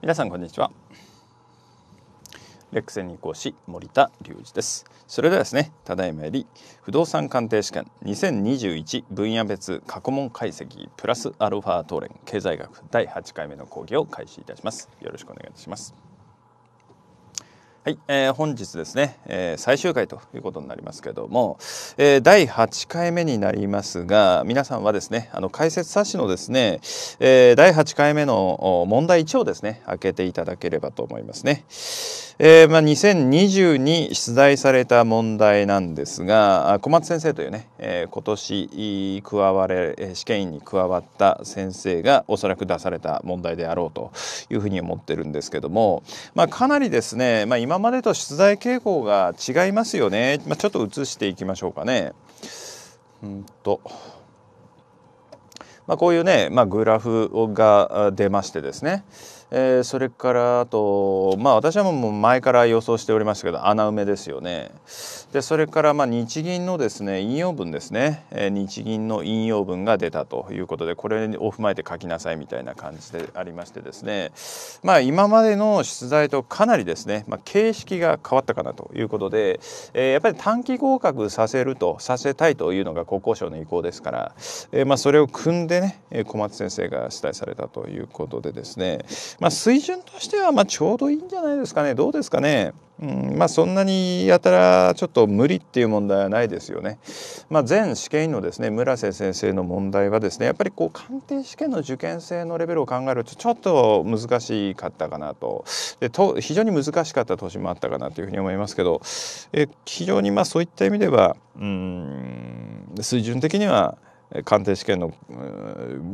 皆さんこんにちはレックスに講師森田隆二ですそれではですねただいまより不動産鑑定試験2021分野別過去問解析プラスアルファ東連経済学第8回目の講義を開始いたしますよろしくお願いいたしますはい、えー、本日ですね、えー、最終回ということになりますけども、えー、第8回目になりますが皆さんはですねあの解説冊子のですね、えー、第8回目の問題1をですね開けていただければと思いますね。えー、まあ、2020出題された問題なんですが小松先生というね、えー、今年加われ試験員に加わった先生がおそらく出された問題であろうというふうに思ってるんですけども、まあ、かなりですね、まあ、今までと出題傾向が違いますよね、まあ、ちょっと移していきましょうかね。うんとまあ、こういうね、まあ、グラフが出ましてですねえー、それからあとまあ私はもう前から予想しておりましたけど穴埋めですよねでそれからま日銀のですね引用文ですね、え日銀の引用文が出たということでこれを踏まえて書きなさいみたいな感じでありましてですねまあ、今までの出題とかなりですね、まあ、形式が変わったかなということで、えやっぱり短期合格させるとさせたいというのが国交省の意向ですから、えまあ、それを組んでね小松先生が出題されたということでですね、ま水準としてはまちょうどいいんじゃないですかねどうですかね。うんまあ、そんなにやたらちょっと無理っていう問題はないですよね。まあ、前試験員のですね村瀬先生の問題はですねやっぱりこう鑑定試験の受験生のレベルを考えるとちょっと難しかったかなとでと非常に難しかった年もあったかなというふうに思いますけどえ非常にまあそういった意味ではうん水準的には鑑定試験の、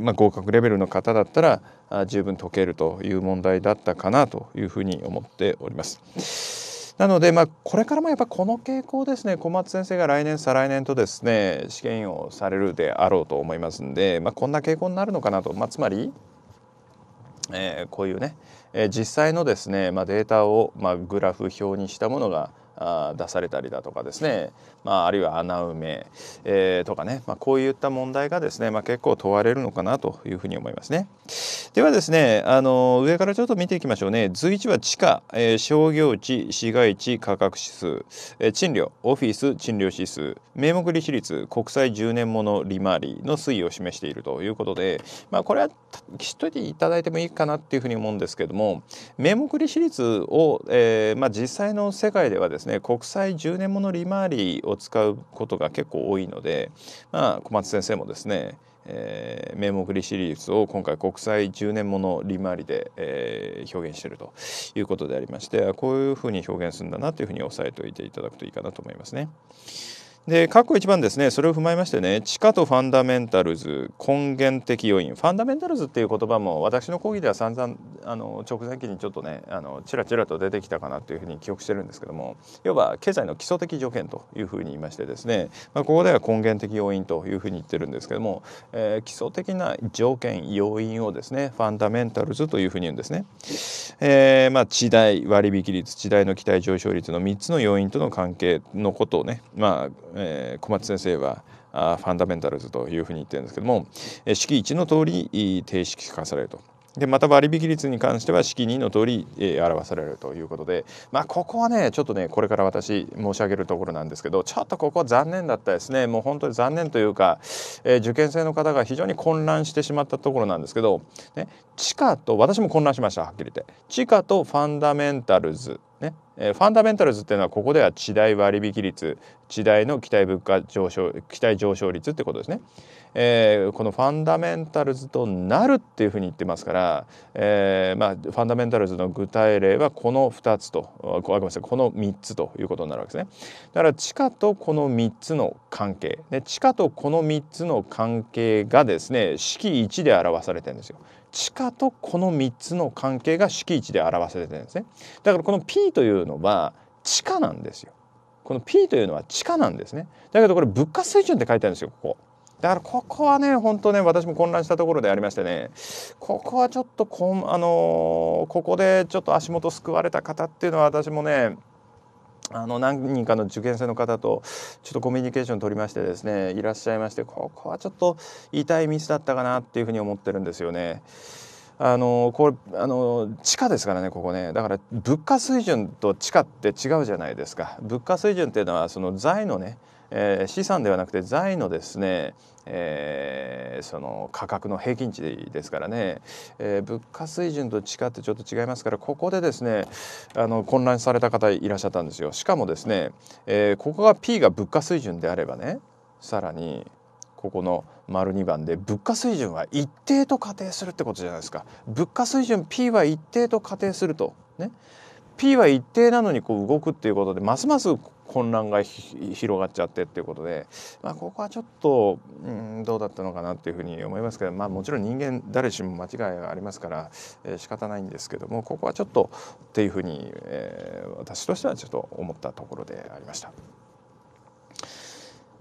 まあ、合格レベルの方だったら十分解けるという問題だったかなというふうに思っております。なので、まあ、これからもやっぱこの傾向ですね小松先生が来年再来年とですね試験をされるであろうと思いますんで、まあ、こんな傾向になるのかなと、まあ、つまり、えー、こういうね、えー、実際のですね、まあ、データを、まあ、グラフ表にしたものが出されたりだとかですね、まあ、あるいは穴埋め、えー、とかね、まあ、こういった問題がですね、まあ、結構問われるのかなというふうに思いますね。ではですねあの上からちょっと見ていきましょうね図1は地価、えー、商業地市街地価格指数、えー、賃料オフィス賃料指数名目利子率国債10年物利回りの推移を示しているということで、まあ、これは知っといていただいてもいいかなっていうふうに思うんですけども名目利子率を、えーまあ、実際の世界ではですねですね国債10年もの利回りを使うことが結構多いので、まあ、小松先生もですねえー、名目利子率を今回国債10年もの利回りで、えー、表現しているということでありましてこういうふうに表現するんだなというふうに押さえておいていただくといいかなと思いますね。で括弧1番ですねそれを踏まえましてね地下とファンダメンタルズ根源的要因ファンダメンタルズっていう言葉も私の講義では散々あの直前期にちょっとねあのちらちらと出てきたかなというふうに記憶してるんですけども要は経済の基礎的条件というふうに言いましてですね、まあ、ここでは根源的要因というふうに言ってるんですけども、えー、基礎的な条件要因をですねファンダメンタルズというふうに言うんですね。えー、まあ地代割引率地代の期待上昇率の3つの要因との関係のことをねまあえー、小松先生はあファンダメンタルズというふうに言ってるんですけども、え式1の通り定式化されると。でまた割引率に関しては式2の通り、えー、表されるということでまあここはねちょっとねこれから私申し上げるところなんですけどちょっとここは残念だったですねもう本当に残念というか、えー、受験生の方が非常に混乱してしまったところなんですけど、ね、地下と私も混乱しましたはっきり言って地下とファンダメンタルズねえファンダメンタルズっていうのはここでは地代割引率地代の期待物価上昇期待上昇率ってことですね、えー、このファンダメンタルズとなるっていうふうに言ってますから、えーまあ、ファンダメンタルズの具体例はこの2つとあごめんなさいこの3つということになるわけですねだから地価とこの3つの関係で地価とこの3つの関係がですね式1で表されてるんですよ地下とこの3つの関係が式1で表されてるんですね。だからこの P というのは地下なんですよ。この P というのは地下なんですね。だけどこれ物価水準って書いてあるんですよ、ここ。だからここはね、本当ね、私も混乱したところでありましてね、ここはちょっとこ、あのー、ここでちょっと足元救われた方っていうのは私もね、あの何人かの受験生の方とちょっとコミュニケーション取りましてですねいらっしゃいましてここはちょっと痛いミスだったかなっていうふうに思ってるんですよね。あのこれあの地下ですからねここねだから物価水準と地下って違うじゃないですか物価水準っていうのはその財のねえー、資産ではなくて財のですね、えー、その価格の平均値ですからね、えー、物価水準と地価ってちょっと違いますからここでですねあの混乱された方いらっしゃったんですよ。しかもですね、えここが P が物価水準であればねさらにここの丸2番で物価水準は一定と仮定するってことじゃないですか。物価水準 P は一定と仮定するとね P は一定なのにこう動くっていうことでますます混乱が広がっちゃってっていうことで、まあ、ここはちょっと、うん、どうだったのかなっていうふうに思いますけど、まあ、もちろん人間誰しも間違いがありますから、えー、仕方ないんですけどもここはちょっとっていうふうに、えー、私としてはちょっと思ったところでありました。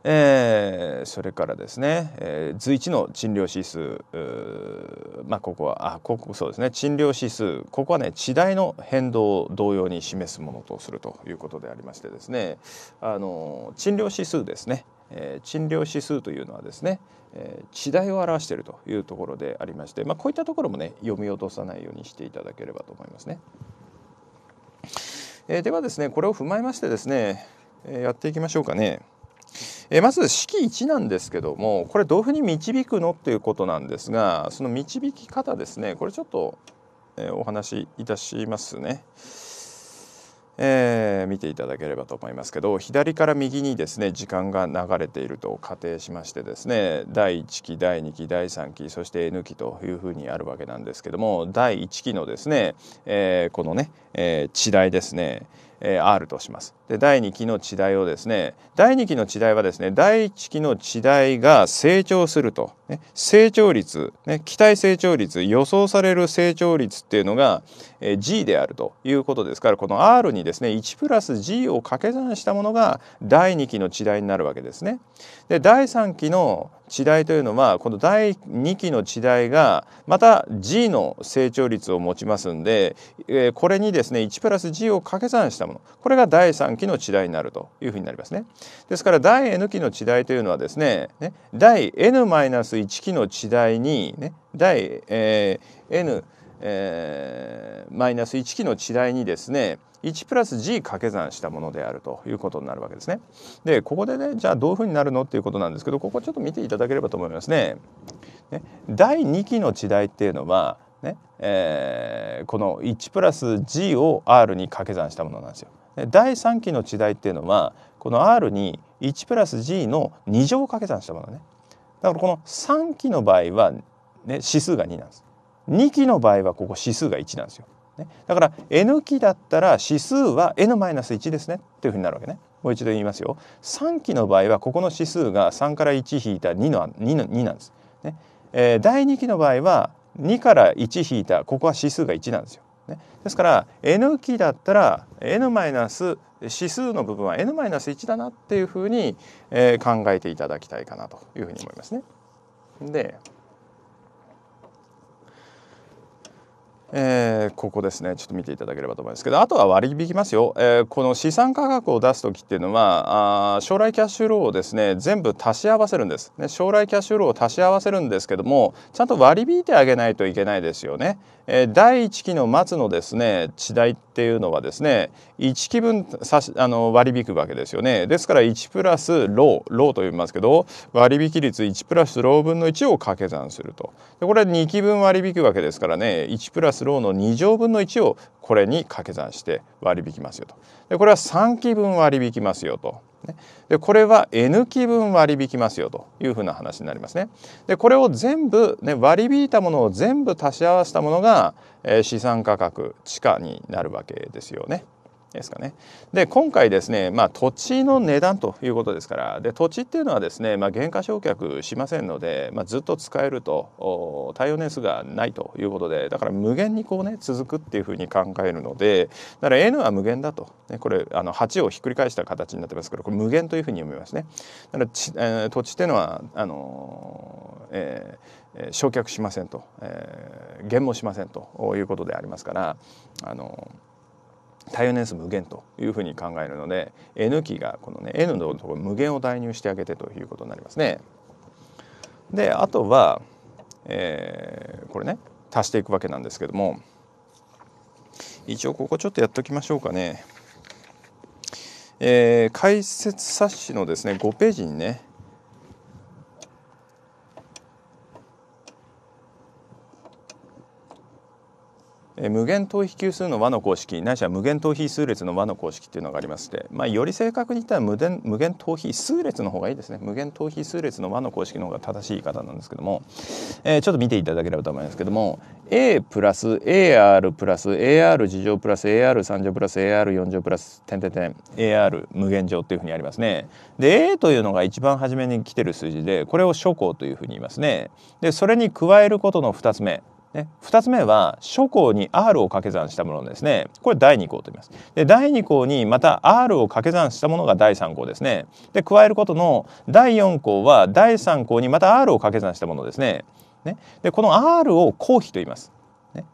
えー、それからですね、えー、随一の賃料指数まあここはあここそうですね賃料指数ここはね地代の変動を同様に示すものとするということでありましてですねあの賃料指数ですね、えー、賃料指数というのはですね、えー、地代を表しているというところでありまして、まあ、こういったところもね読み落とさないようにしていただければと思いますね。えー、ではですねこれを踏まえましてですね、えー、やっていきましょうかね。えまず式1なんですけどもこれどういうふうに導くのっていうことなんですがその導き方ですねこれちょっと、えお話しいたしますね。えー、見ていただければと思いますけど左から右にですね時間が流れていると仮定しましてですね第1期第2期第3期そして N 期というふうにあるわけなんですけども第1期のですね、えー、このね、えー、地代ですね、R とします。で第2期の地代をですね第2期の地代はですね第1期の地代が成長すると、ね、成長率、ね、期待成長率予想される成長率っていうのが G であるということですからこの R にですね1プラス G を掛け算したものが第2期の地代になるわけですね。で第3期の地代というのはこの第2期の地代がまた G の成長率を持ちますんで、えこれにですね1プラス G を掛け算したものこれが第3期の地代になるというふうになりますね。ですから第 N 期の地代というのはですね第 N-1 期の地代にね第、えー、N えー、マイナス1期の地代にですね1プラス g 掛け算したものであるということになるわけですね。でここでねじゃあどういうふうになるのっていうことなんですけどここちょっと見ていただければと思いますね。ね第2期の地代っていうのは、ねえー、この1プラス g を r に掛け算したものなんですよ。で第3期の地代っていうのはこの r に1プラス g の2乗掛け算したものね。だからこの3期の場合は、ね、指数が2なんです。2期の場合はここ指数が1なんですよ。ね、だから N 期だったら指数は N-1 ですねっていうふうになるわけね。もう一度言いますよ。3期の場合はここの指数が3から1引いた2の ,2 の2なんです、ねえー、第2期の場合は2から1引いたここは指数が1なんですよ。ね、ですから N 期だったら N マイナス指数の部分は N マイナス1だなっていうふうに、えー、考えていただきたいかなというふうに思いますね。でえー、ここですねちょっと見ていただければと思いますけどあとは割引きますよ、えー、この資産価格を出す時っていうのはあ将来キャッシュローをですね全部足し合わせるんです、ね、将来キャッシュローを足し合わせるんですけどもちゃんと割り引いてあげないといけないですよね、えー、第1期の末のですね地代っていうのはですね1期分差しあの割り引くわけですよねですから1プラスローローと言いますけど割引率1プラスロー分の1を掛け算するとでこれ2期分割り引くわけですからね1プラススローの2乗分の1をこれに掛け算して割引きますよとでこれは3期分割引きますよと。でこれは N 期分割引きますよというふうな話になりますね。でこれを全部、ね、割り引いたものを全部足し合わせたものが、えー、資産価格地価になるわけですよね。ですかね。で今回ですね、まあ、土地の値段ということですからで土地っていうのはですね、まあ、減価償却しませんので、まあ、ずっと使えると耐用年数がないということでだから無限にこうね続くっていうふうに考えるのでだから N は無限だと、ね、これあの8をひっくり返した形になってますけどこれ無限というふうに読みますね。だからえー、土地っていうのはあの、えー償却しませんと、えー、減もしませんということでありますからあの対応年数無限というふうに考えるので N 期がこのね N のところ無限を代入してあげてということになりますね。であとは、えー、これね足していくわけなんですけども一応ここちょっとやっときましょうかね。えー、解説冊子のですね5ページにね無限等比級数の和の公式ないしは無限等比数列の和の公式っていうのがありまして、まあ、より正確に言ったら無限無限等比数列の方がいいですね無限等比数列の和の公式の方が正しい言い方なんですけども、えー、ちょっと見ていただければと思いますけども A プラス AR プラス AR 事乗プラス AR3 乗プラス AR4 乗プラス点点点 AR 無限乗っていうふうにありますね。で A というのが一番初めに来てる数字でこれを初項というふうに言いますね。でそれに加えることの2つ目ね、2つ目は諸項に R を掛け算したものですねこれ第2項と言いますで第2項にまた R を掛け算したものが第3項ですねで加えることの第4項は第3項にまた R を掛け算したものですねねでこの R を公費と言います、ね、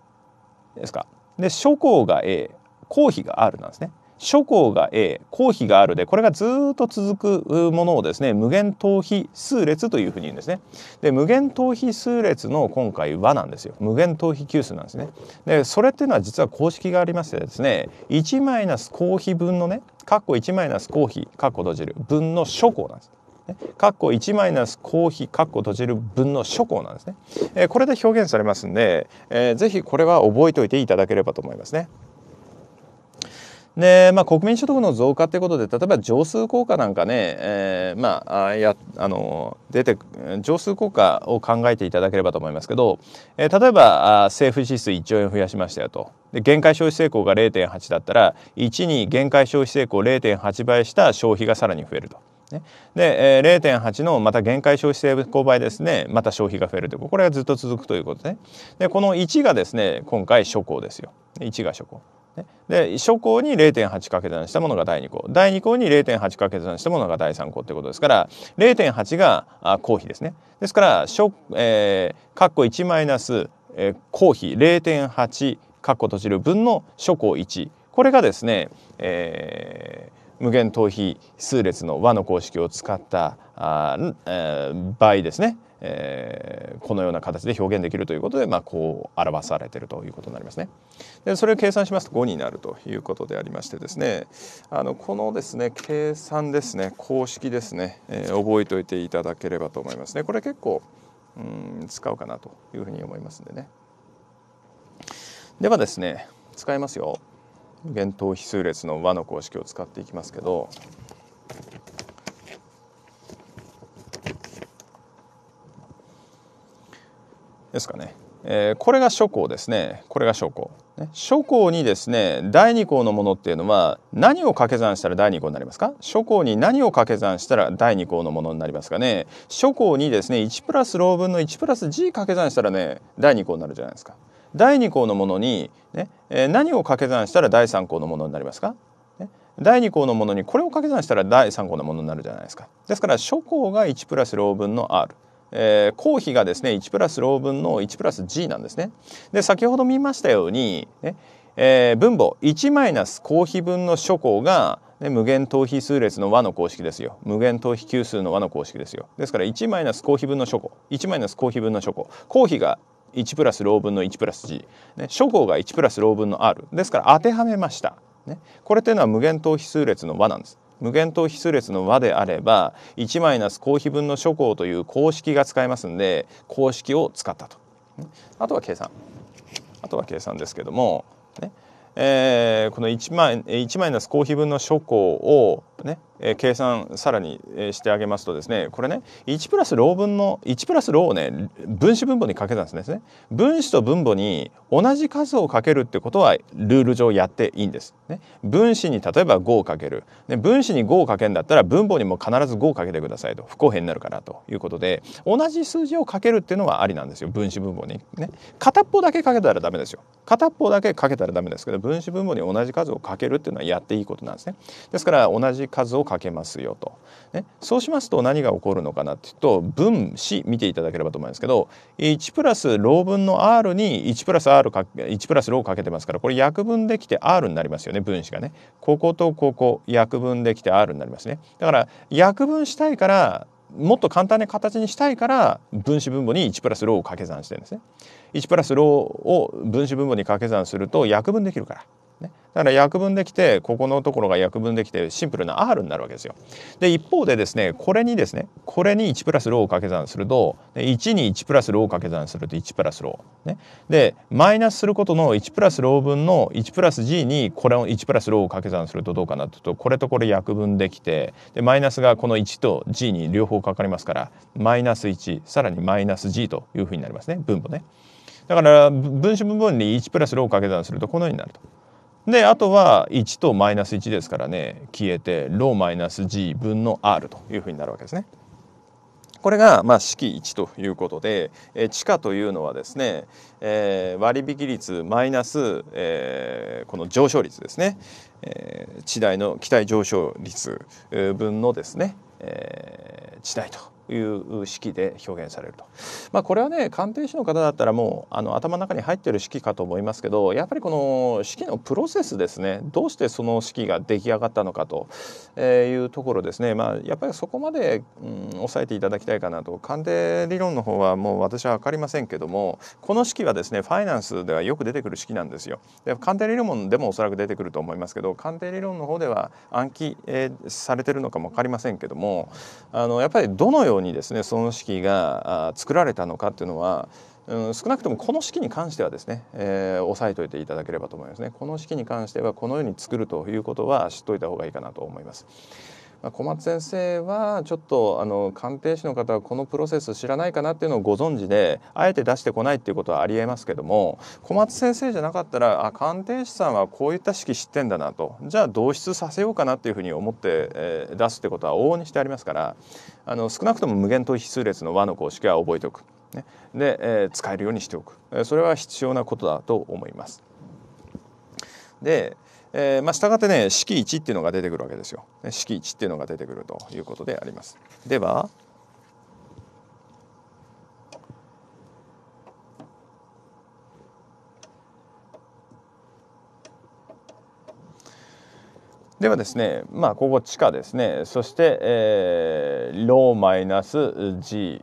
ですかで諸項が A 公費が R なんですね諸項が A 公費があるでこれがずっと続くものをですね無限等比数列というふうに言うんですね。で無限等比数列の今回はなんですよ無限等比級数なんですね。でそれっていうのは実は公式がありましてですね1マイナス公費分のね括弧1マイナス公費括弧閉じる分の諸項なんです。括弧1マイナス公費括弧閉じる分の諸項なんですね、えー、これで表現されますんで、えー、ぜこれは覚えておいていただければと思いますね。で、まあ、国民所得の増加ということで例えば上数効果なんかね、えー、まあやあの出て上数効果を考えていただければと思いますけど、えー、例えばあ政府支出1兆円増やしましたよとで限界消費成功が0.8だったら1に限界消費成功0.8倍した消費がさらに増えると。ね、で、えー、0.8のまた限界消費性購倍ですねまた消費が増えるとこれがずっと続くということで、ね、でこの1がですね今回初項ですよ1が初項。で初項に0 8け算したものが第2項第2項に0 8け算したものが第3項ということですから0.8があ公費ですねですから初、えー、括弧1マイナス公費0.8括弧閉じる分の初項1これがですね、えー、無限等比数列の和の公式を使ったあ、えー、場合ですねえー、このような形で表現できるということで、まあ、こう表されているということになりますね。でそれを計算しますと5になるということでありましてですねあのこのですね計算ですね公式ですね、えー、覚えておいていただければと思いますね。これ結構うん使うかなというふうに思いますんでね。ではですね使いますよ。減等比数列の和の公式を使っていきますけどですかね、えー、これが諸項ですねこれが諸項、ね、諸項にですね第2項のものっていうのは何を掛け算したら第2項になりますか諸項に何を掛け算したら第2項のものになりますかね諸項にですね1プラスロー分の1プラス g 掛け算したらね第2項になるじゃないですか第2項のものにね、ねえー、何を掛け算したら第3項のものになりますか第2項のものにこれを掛け算したら第3項のものになるじゃないですか。ですから初項が1プラスロー分の r。えー、公費がですね1プラスロー分の1プラス G なんですね。で先ほど見ましたように、ねえー、分母1マイナス公費分の初項が、ね、無限等比数列の和の公式ですよ無限等比級数の和の公式ですよですから1マイナス公費分の初項1マイナス公費分の初項公費が1プラスロー分の1プラス G、ね、初項が1プラスロー分の R ですから当てはめました、ね、これというのは無限等比数列の和なんです無限等比数列の和であれば1マイナス公比分の諸項という公式が使えますんで公式を使ったと。あとは計算あとは計算ですけども、ね、えー、この1マイナのコーヒー分の諸行をね、えー、計算さらにしてあげますとですねこれね1プラスロー分の1プラスローをね分子分母に掛け算んですね。分子と分母に同じ数をかけるってことはルール上やっていいんです。ね、分子に例えば5をかける、ね、分子に5をかけるんだったら分母にも必ず5をかけてくださいと不公平になるからということで同じ数字をかけるっていうのはありなんですよ分子分母に。ね、片っぽだけかけたらダメですよ。片っぽだけかけたらダメですけど分子分母に同じ数をかけるっていうのはやっていいことなんですね。ですから同じ数をかけますよと。ね、そうしますと何が起こるのかなっていうと分子見ていただければと思うんですけど1プラスロ分の R に1プラス R か1プラスロをかけてますからこれ約分できて R になりますよね分子がね。こことここ約分できて R になりますね。だから約分したいからもっと簡単な形にしたいから分子分母に1プラスローを掛け算してるんですね。1プラスローを分子分母に掛け算すると約分できるからね、だから約分できてここのところが約分できてシンプルな R になるわけですよ。で一方でですねこれにですねこれに1プラスローを掛け算すると1に1プラスローを掛け算すると1プラスロー。ね、でマイナスすることの1プラスロー分の1プラス G にこれを1プラスローを掛け算するとどうかなというとこれとこれ約分できてでマイナスがこの1と G に両方かかりますからマイナス1さらにマイナス G というふうになりますね分母ね。だから分子分母に1プラスローを掛け算するとこのようになると。であとは1とマイナス1ですからね消えてローマイナス G 分の R というふうになるわけですね。これがまあ式1ということで、え地価というのはですね、えー、割引率マイナス、えー、この上昇率ですね、えー、地代の期待上昇率分のですね、えー、地代という式で表現されると、まあ、これはね鑑定士の方だったらもうあの頭の中に入ってる式かと思いますけどやっぱりこの式のプロセスですねどうしてその式が出来上がったのかというところですね、まあ、やっぱりそこまで、うん、抑えていただきたいかなと鑑定理論の方はもう私は分かりませんけどもこの式はですねファイナンスではよく出てくる式なんですよ。で鑑定理論でもおそらく出てくると思いますけど鑑定理論の方では暗記、えー、されてるのかも分かりませんけどもあのやっぱりどのようにですねその式が作られたのかっていうのはうん、少なくともこの式に関してはですね、えー、押さえといていただければと思いますねこの式に関してはこのように作るということは知っといた方がいいかなと思います。小松先生はちょっとあの鑑定士の方はこのプロセス知らないかなっていうのをご存知であえて出してこないっていうことはありえますけども小松先生じゃなかったらあ鑑定士さんはこういった式知ってんだなとじゃあ同質させようかなっていうふうに思って、えー、出すってことは往々にしてありますからあの少なくとも無限等比数列の和の公式は覚えておく。ね、で、えー、使えるようにしておくそれは必要なことだと思います。でえー、まあ、したがってね式1っていうのが出てくるわけですよ。式1っていうのが出てくるということであります。ではではですね、まあ、ここ地下ですねそして、えー、ローマイナス G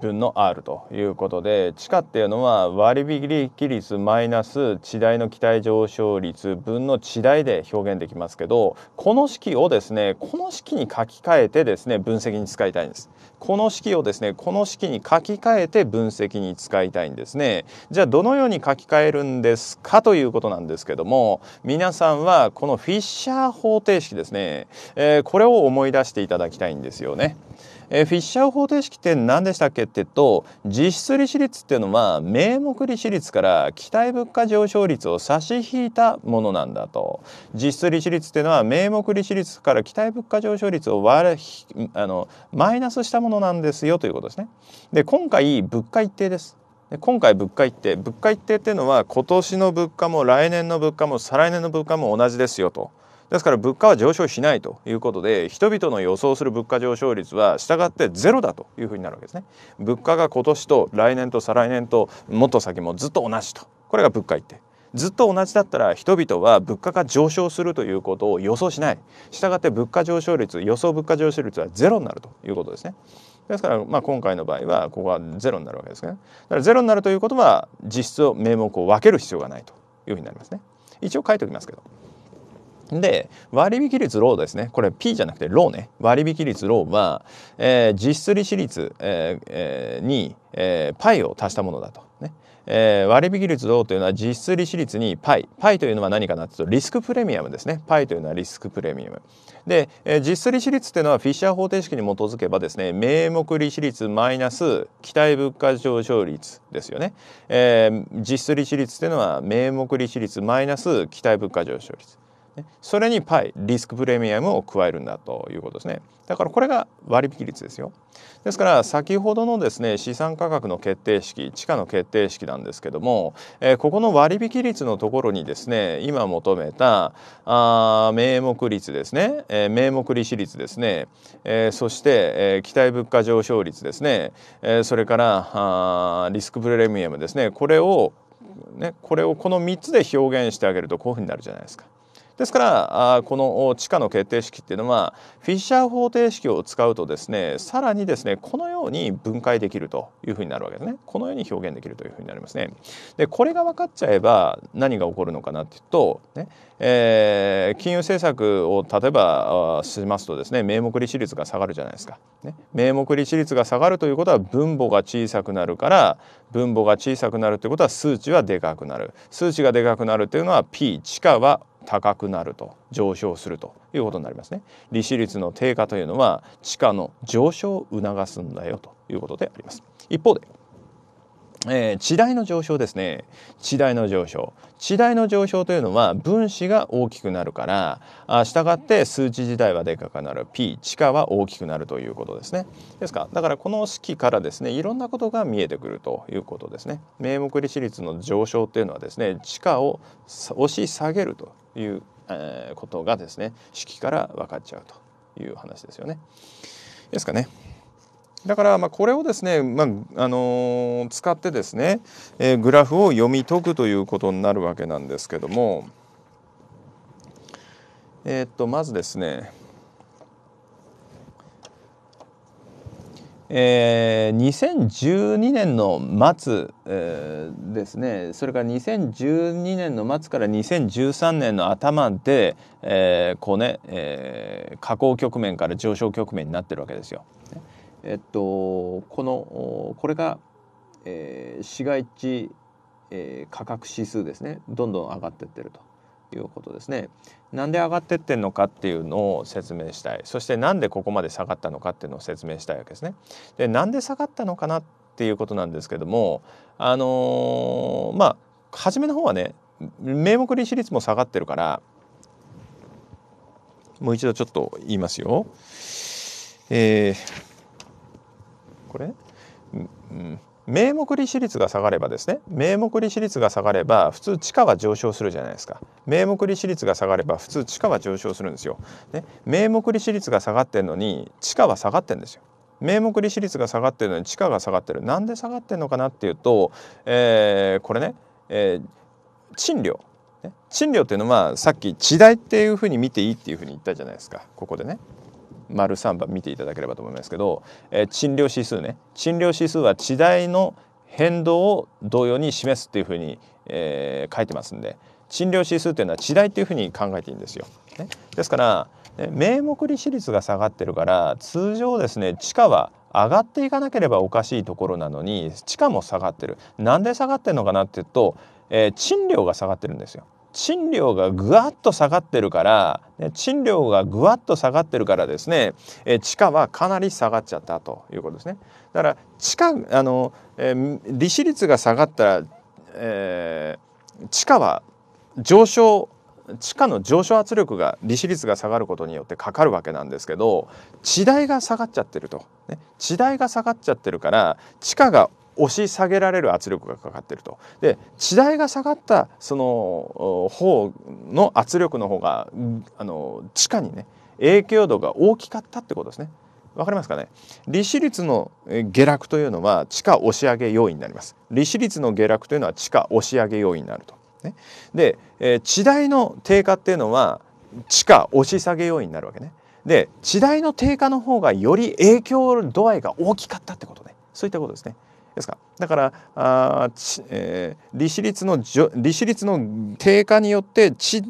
分の R ということで地下っていうのは割引率マイナス地代の期待上昇率分の地代で表現できますけどこの式をですねこの式に書き換えてですね分析に使いたいんです。この式をですねこの式に書き換えて分析に使いたいんですねじゃあどのように書き換えるんですかということなんですけども皆さんはこのフィッシャー方程式ですね、えー、これを思い出していただきたいんですよね。えフィッシャー方程式って何でしたっけって言うと実質利子率っていうのは名目利子率から期待物価上昇率を差し引いたものなんだと実質利子率っていうのは名目利子率から期待物価上昇率を割れあのマイナスしたものなんですよということですね。で今回物価一定ですで今回物価一定物価一定っていうのは今年の物価も来年の物価も再来年の物価も同じですよと。ですから物価は上昇しないということで人々の予想する物価上昇率は従ってゼロだというふうになるわけですね。物価が今年と来年と再来年ともっと先もずっと同じとこれが物価一定。ずっと同じだったら人々は物価が上昇するということを予想しないしたがって物価上昇率予想物価上昇率はゼロになるということですね。ですから、まあ、今回の場合はここはゼロになるわけですね。だからゼロになるということは実質を名目を分ける必要がないというふうになりますね。一応書いておきますけど。で割引率ローですねこれ P じゃなくてローね割引率ローは、えー、実質利子率、えーえに、えー、パイを足したものだと、ねえー、割引率ローというのは実質利子率にパイパイというのは何かなというとリスクプレミアムですねパイというのはリスクプレミアムで、えー、実質利子率っていうのはフィッシャー方程式に基づけばですね名目利子率マイナス期待物価上昇率ですよね、えー、実質利子率っていうのは名目利子率マイナス期待物価上昇率それにパイリスクプレミアムを加えるんだということですねだからこれが割引率ですよですから先ほどのですね資産価格の決定式地価の決定式なんですけども、えー、ここの割引率のところにですね今求めたあ名目率ですね、えー、名目利子率ですね、えー、そして、え期待物価上昇率ですね、えそれからあリスクプレミアムですねこれをねこれをこの3つで表現してあげるとこういうふうになるじゃないですか。ですからこの地価の決定式っていうのはフィッシャー方程式を使うとですねさらにですねこのように分解できるというふうになるわけですねこのように表現できるというふうになりますね。でこれが分かっちゃえば何が起こるのかなっていうと、ねえー、金融政策を例えばしますとですね名目利子率が下がるじゃないですか。ね、名目利子率が下がるということは分母が小さくなるから分母が小さくなるということは数値はでかくなる数値がでかくなるというのは P 地価は高くなると上昇するということになりますね利子率の低下というのは地価の上昇を促すんだよということであります一方でえー、地代の上昇ですね地代の上昇地代の上昇というのは分子が大きくなるからあ従って数値自体はでかくなる P 地価は大きくなるということですねですかだからこの式からですねいろんなことが見えてくるということですね名目利子率の上昇というのはですね地価を押し下げるという、えー、ことがですね式から分かっちゃうという話ですよね。ですかね。だからまあこれをですね、まああのー、使ってですね、えー、グラフを読み解くということになるわけなんですけども、えー、っとまずですねえー、2012年の末、えー、ですねそれから2012年の末から2013年の頭で、えー、こうね、えー、下降局面から上昇局面になってるわけですよ。えっとこのこれが、えー、市街地、えー、価格指数ですねどんどん上がってってると。いうことですね。なんで上がってってんのかっていうのを説明したい。そしてなんでここまで下がったのかっていうのを説明したいわけですね。で、なんで下がったのかなっていうことなんですけども、あのー、まあ初めの方はね、名目利子率も下がってるから、もう一度ちょっと言いますよ。えー、これ、うん、名目利子率が下がればですね名目利子率が下がれば普通地価は上昇するじゃないですか名目利子率が下がれば普通地価は上昇するんですよ、ね、名目利子率が下がってんのに地価は下がってんですよ名目利子率が下がってるのに地価が下がってるなんで下がってんのかなっていうと、えー、これね、えー、賃料賃料っていうのはさっき地代っていうふうに見ていいっていうふうに言ったじゃないですかここでね丸三番見ていただければと思いますけど、えー、賃料指数ね賃料指数は地代の変動を同様に示すっていうふうに、えー、書いてますんで賃料指数というのは地代というふうに考えていいんですよ。ね、ですから、ね、名目利子率が下がってるから通常ですね地価は上がっていかなければおかしいところなのに地価も下がってる。なんで下がってるのかなっていうと、えー、賃料が下がってるんですよ。賃料がぐわっと下がってるから、ね、賃料がぐわっと下がってるからですね、え地価はかなり下がっちゃったということですね。だから地価あの、えー、利子率が下がったら、えー、地価は上昇地価の上昇圧力が利子率が下がることによってかかるわけなんですけど地代が下がっちゃってると、ね、地代が下がっちゃってるから地価が押し下げられる圧力がかかってると。で地代が下がったその方の圧力の方があの地下にね影響度が大きかったってことですね。わかりますかね利子率の下落というのは地下押し上げ要因になります利子率の下落というのは地下押し上げ要因になると、ね、で、えー、地代の低下っていうのは地下押し下げ要因になるわけねで地代の低下の方がより影響度合いが大きかったってことねそういったことですねですかだからあ、えー、利子率の利子率の低下によって地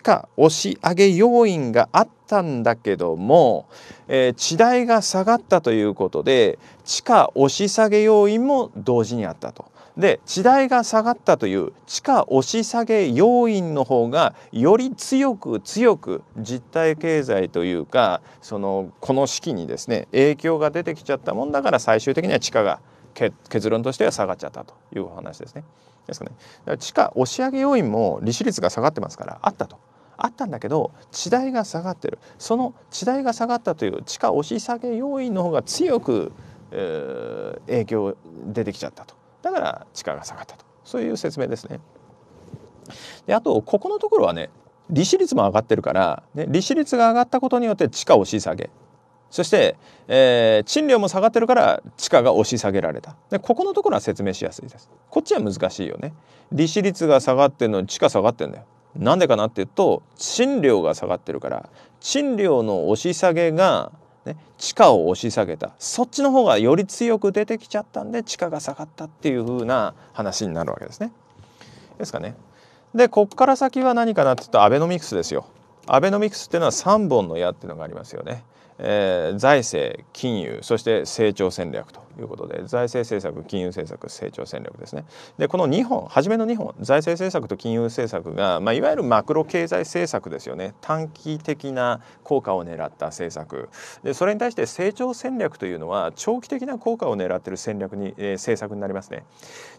価押し上げ要因があったんだけども、えー、地代が下がったということで地価押し下げ要因も同時にあったと。で地代が下がったという地価押し下げ要因の方がより強く強く実体経済というかそのこの式にですね影響が出てきちゃったもんだから最終的には地価が結論としては下がっちゃったというお話ですね。ですかね。だから地価押し上げ要因も利子率が下がってますからあったと。あったんだけど地代が下がってるその地代が下がったという地価押し下げ要因の方が強く、えー、影響出てきちゃったとだから地価が下がったとそういう説明ですね。であとここのところはね利子率も上がってるから、ね、利子率が上がったことによって地価押し下げそして、えー、賃料も下がってるから地価が押し下げられたでここのところは説明しやすいですこっちは難しいよね利子率が下がってるのに地価下がってんだよなんでかなっていうと賃料が下がってるから賃料の押し下げが、ね、地価を押し下げたそっちの方がより強く出てきちゃったんで地価が下がったっていう風な話になるわけですね。ですかね。でこっから先は何かなって言うとアベノミクスですよ。アベノミクスっていうのは3本の矢っていうのがありますよね。えー、財政金融そして成長戦略ということで財政政策金融政策成長戦略ですねでこの2本初めの2本財政政策と金融政策が、まあ、いわゆるマクロ経済政策ですよね短期的な効果を狙った政策でそれに対して成長戦略というのは長期的な効果を狙っている戦略に、えー、政策になりますね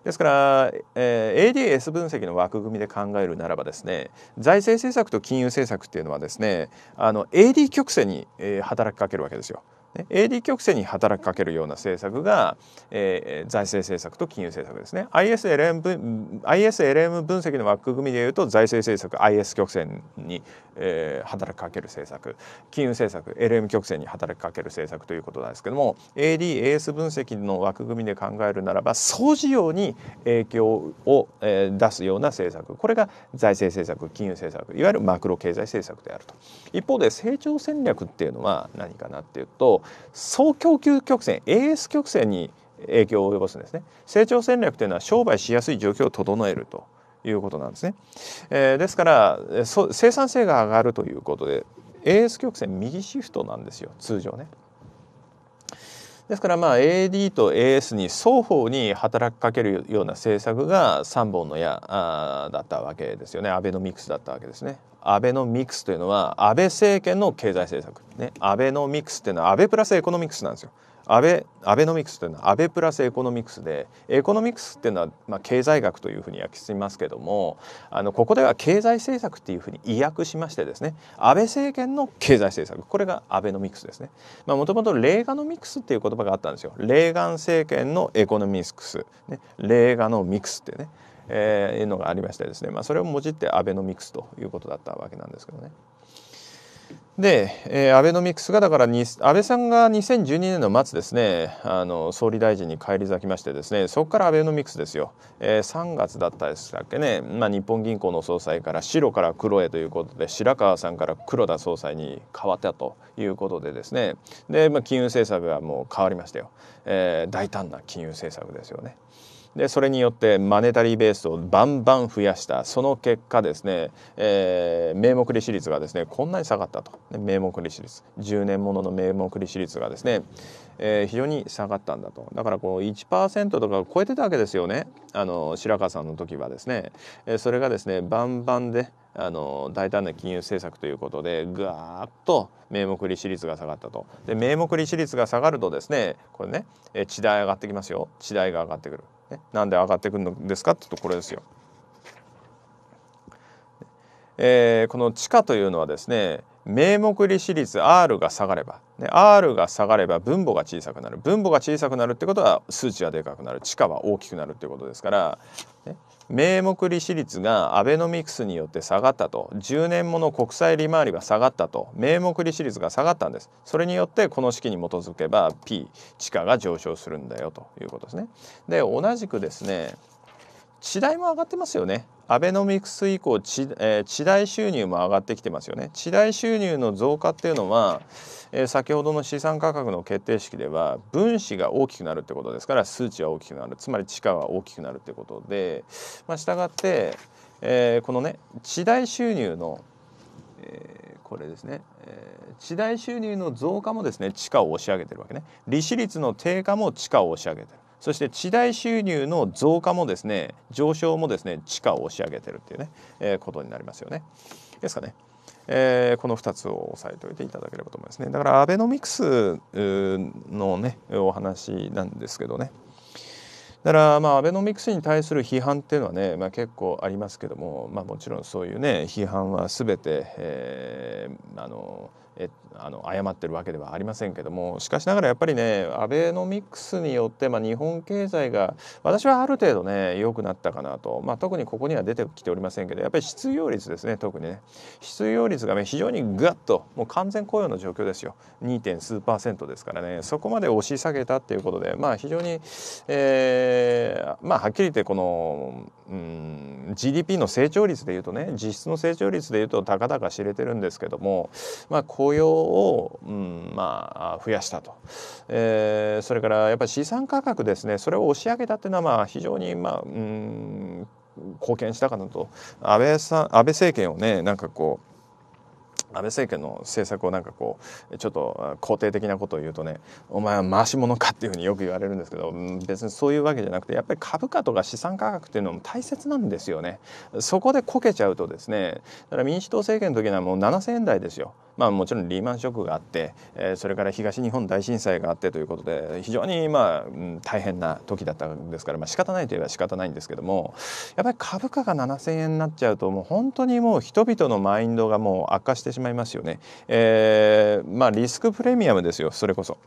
ですから、えー、ADS 分析の枠組みで考えるならばですね財政政策と金融政策っていうのはですねあの AD 曲線に、えー、働働きかけるわけですよ。AD 曲線に働きかけるような政策が、えー、財政政策と金融政策ですね ISLM, 分 ISLM 分析の枠組みでいうと財政政策 IS 曲線に、えー、働きかける政策金融政策 LM 曲線に働きかける政策ということなんですけども ADAS 分析の枠組みで考えるならば総事業に影響を、えー、出すような政策これが財政政策金融政策いわゆるマクロ経済政策であると。一方で成長戦略っていうのは何かなっていうと総供給曲線 AS 曲線に影響を及ぼすんですね成長戦略というのは商売しやすい状況を整えるということなんですね、えー、ですから生産性が上がるということで AS 曲線右シフトなんですよ通常ねですからまあ AD と AS に双方に働きかけるような政策が3本の矢だったわけですよねアベノミクスだったわけですね。アベノミクスというのは安倍政権の経済政策、ね、アベノミクスというのはアベプラスエコノミクスなんですよ。アベアベノミクスというのはアベプラスエコノミクスでエコノミクスっていうのは、まあ、経済学というふうに訳しますけどもあのここでは経済政策というふうに意訳しましてですね安倍政権の経済政策これがアベノミクスですねもともとレーガノミクスっていう言葉があったんですよレーガン政権のエコノミクス、ね、レーガノミクスってねえー、いうのがありましてですね、まあ、それをもじってアベノミクスということだったわけなんですけどね。で、えー、アベノミクスがだからに安倍さんが2012年の末ですねあの総理大臣に返り咲きましてですねそこからアベノミクスですよ、えー、3月だったでしたっけね、まあ、日本銀行の総裁から白から黒へということで白川さんから黒田総裁に変わったということでですねで、まあ、金融政策はもう変わりましたよ、えー、大胆な金融政策ですよね。でそれによってマネタリーベースをバンバン増やしたその結果ですね、えー、名目利子率がですねこんなに下がったと名目利子率10年ものの名目利子率がですね、えー、非常に下がったんだとだからこう1%とか超えてたわけですよねあの白川さんの時はですね、えー、それがですねバンバンであの大胆な金融政策ということでぐわーっと名目利子率が下がったとで名目利子率が下がるとですねこれね、地代上がってきますよ地代が上がってくるね、なんで上がってくるんですかっていうとこれですよ。えー、この地下というのはですね、名目利子率 R が下がれば、ね、R が下がれば分母が小さくなる分母が小さくなるってことは数値はでかくなる地価は大きくなるってことですから、ね、名目利子率がアベノミクスによって下がったと10年もの国債利回りが下がったと名目利子率が下がったんですそれによってこの式に基づけば P 地価が上昇するんだよということですね。で同じくですね地代も上がってますよねアベノミクス以降地,、えー、地代収入も上がってきてますよね地代収入の増加っていうのは、えー、先ほどの資産価格の決定式では分子が大きくなるってことですから数値は大きくなるつまり地価は大きくなるってことで、まあ、したがって、えー、このね地代収入の、えー、これですね、えー、地代収入の増加もですね地価を押し上げてるわけね利子率の低下も地価を押し上げてるそして地代収入の増加もですね上昇もですね地価を押し上げてるっていうね、えー、ことになりますよね。ですかね。えー、この2つを押さえておいていただければと思いますね。だからアベノミクスのねお話なんですけどね。だからまあアベノミクスに対する批判っていうのはね、まあ、結構ありますけども、まあ、もちろんそういうね批判は全て、えー、あのえあの誤ってるわけではありませんけどもしかしながらやっぱりねアベノミクスによって、まあ、日本経済が私はある程度ね良くなったかなと、まあ、特にここには出てきておりませんけどやっぱり失業率ですね特にね失業率が、ね、非常にガッともう完全雇用の状況ですよ 2. 数パーセントですからねそこまで押し下げたっていうことでまあ非常に、えー、まあはっきり言ってこの、うん、GDP の成長率でいうとね実質の成長率でいうとたかか知れてるんですけどもまあ雇用を、うんまあ、増やしたと、えー、それからやっぱり資産価格ですねそれを押し上げたっていうのはまあ非常に、まあ、うん貢献したかなと安倍さん安倍政権をねなんかこう安倍政権の政策をなんかこうちょっと肯定的なことを言うとねお前は回し者かっていうふうによく言われるんですけど別にそういうわけじゃなくてやっぱり株価とか資産価格っていうのも大切なんですよねそこでこけちゃうとですねだから民主党政権の時にはもう7000円台ですよまあ、もちろんリーマンショックがあって、えー、それから東日本大震災があってということで非常にまあ、うん、大変な時だったんですから、まあ仕方ないといえば仕方ないんですけどもやっぱり株価が7,000円になっちゃうともう本当にもう人々のマインドがもう悪化してしまいますよね。えー、まあ、リスクプレミアムですよそれこそ。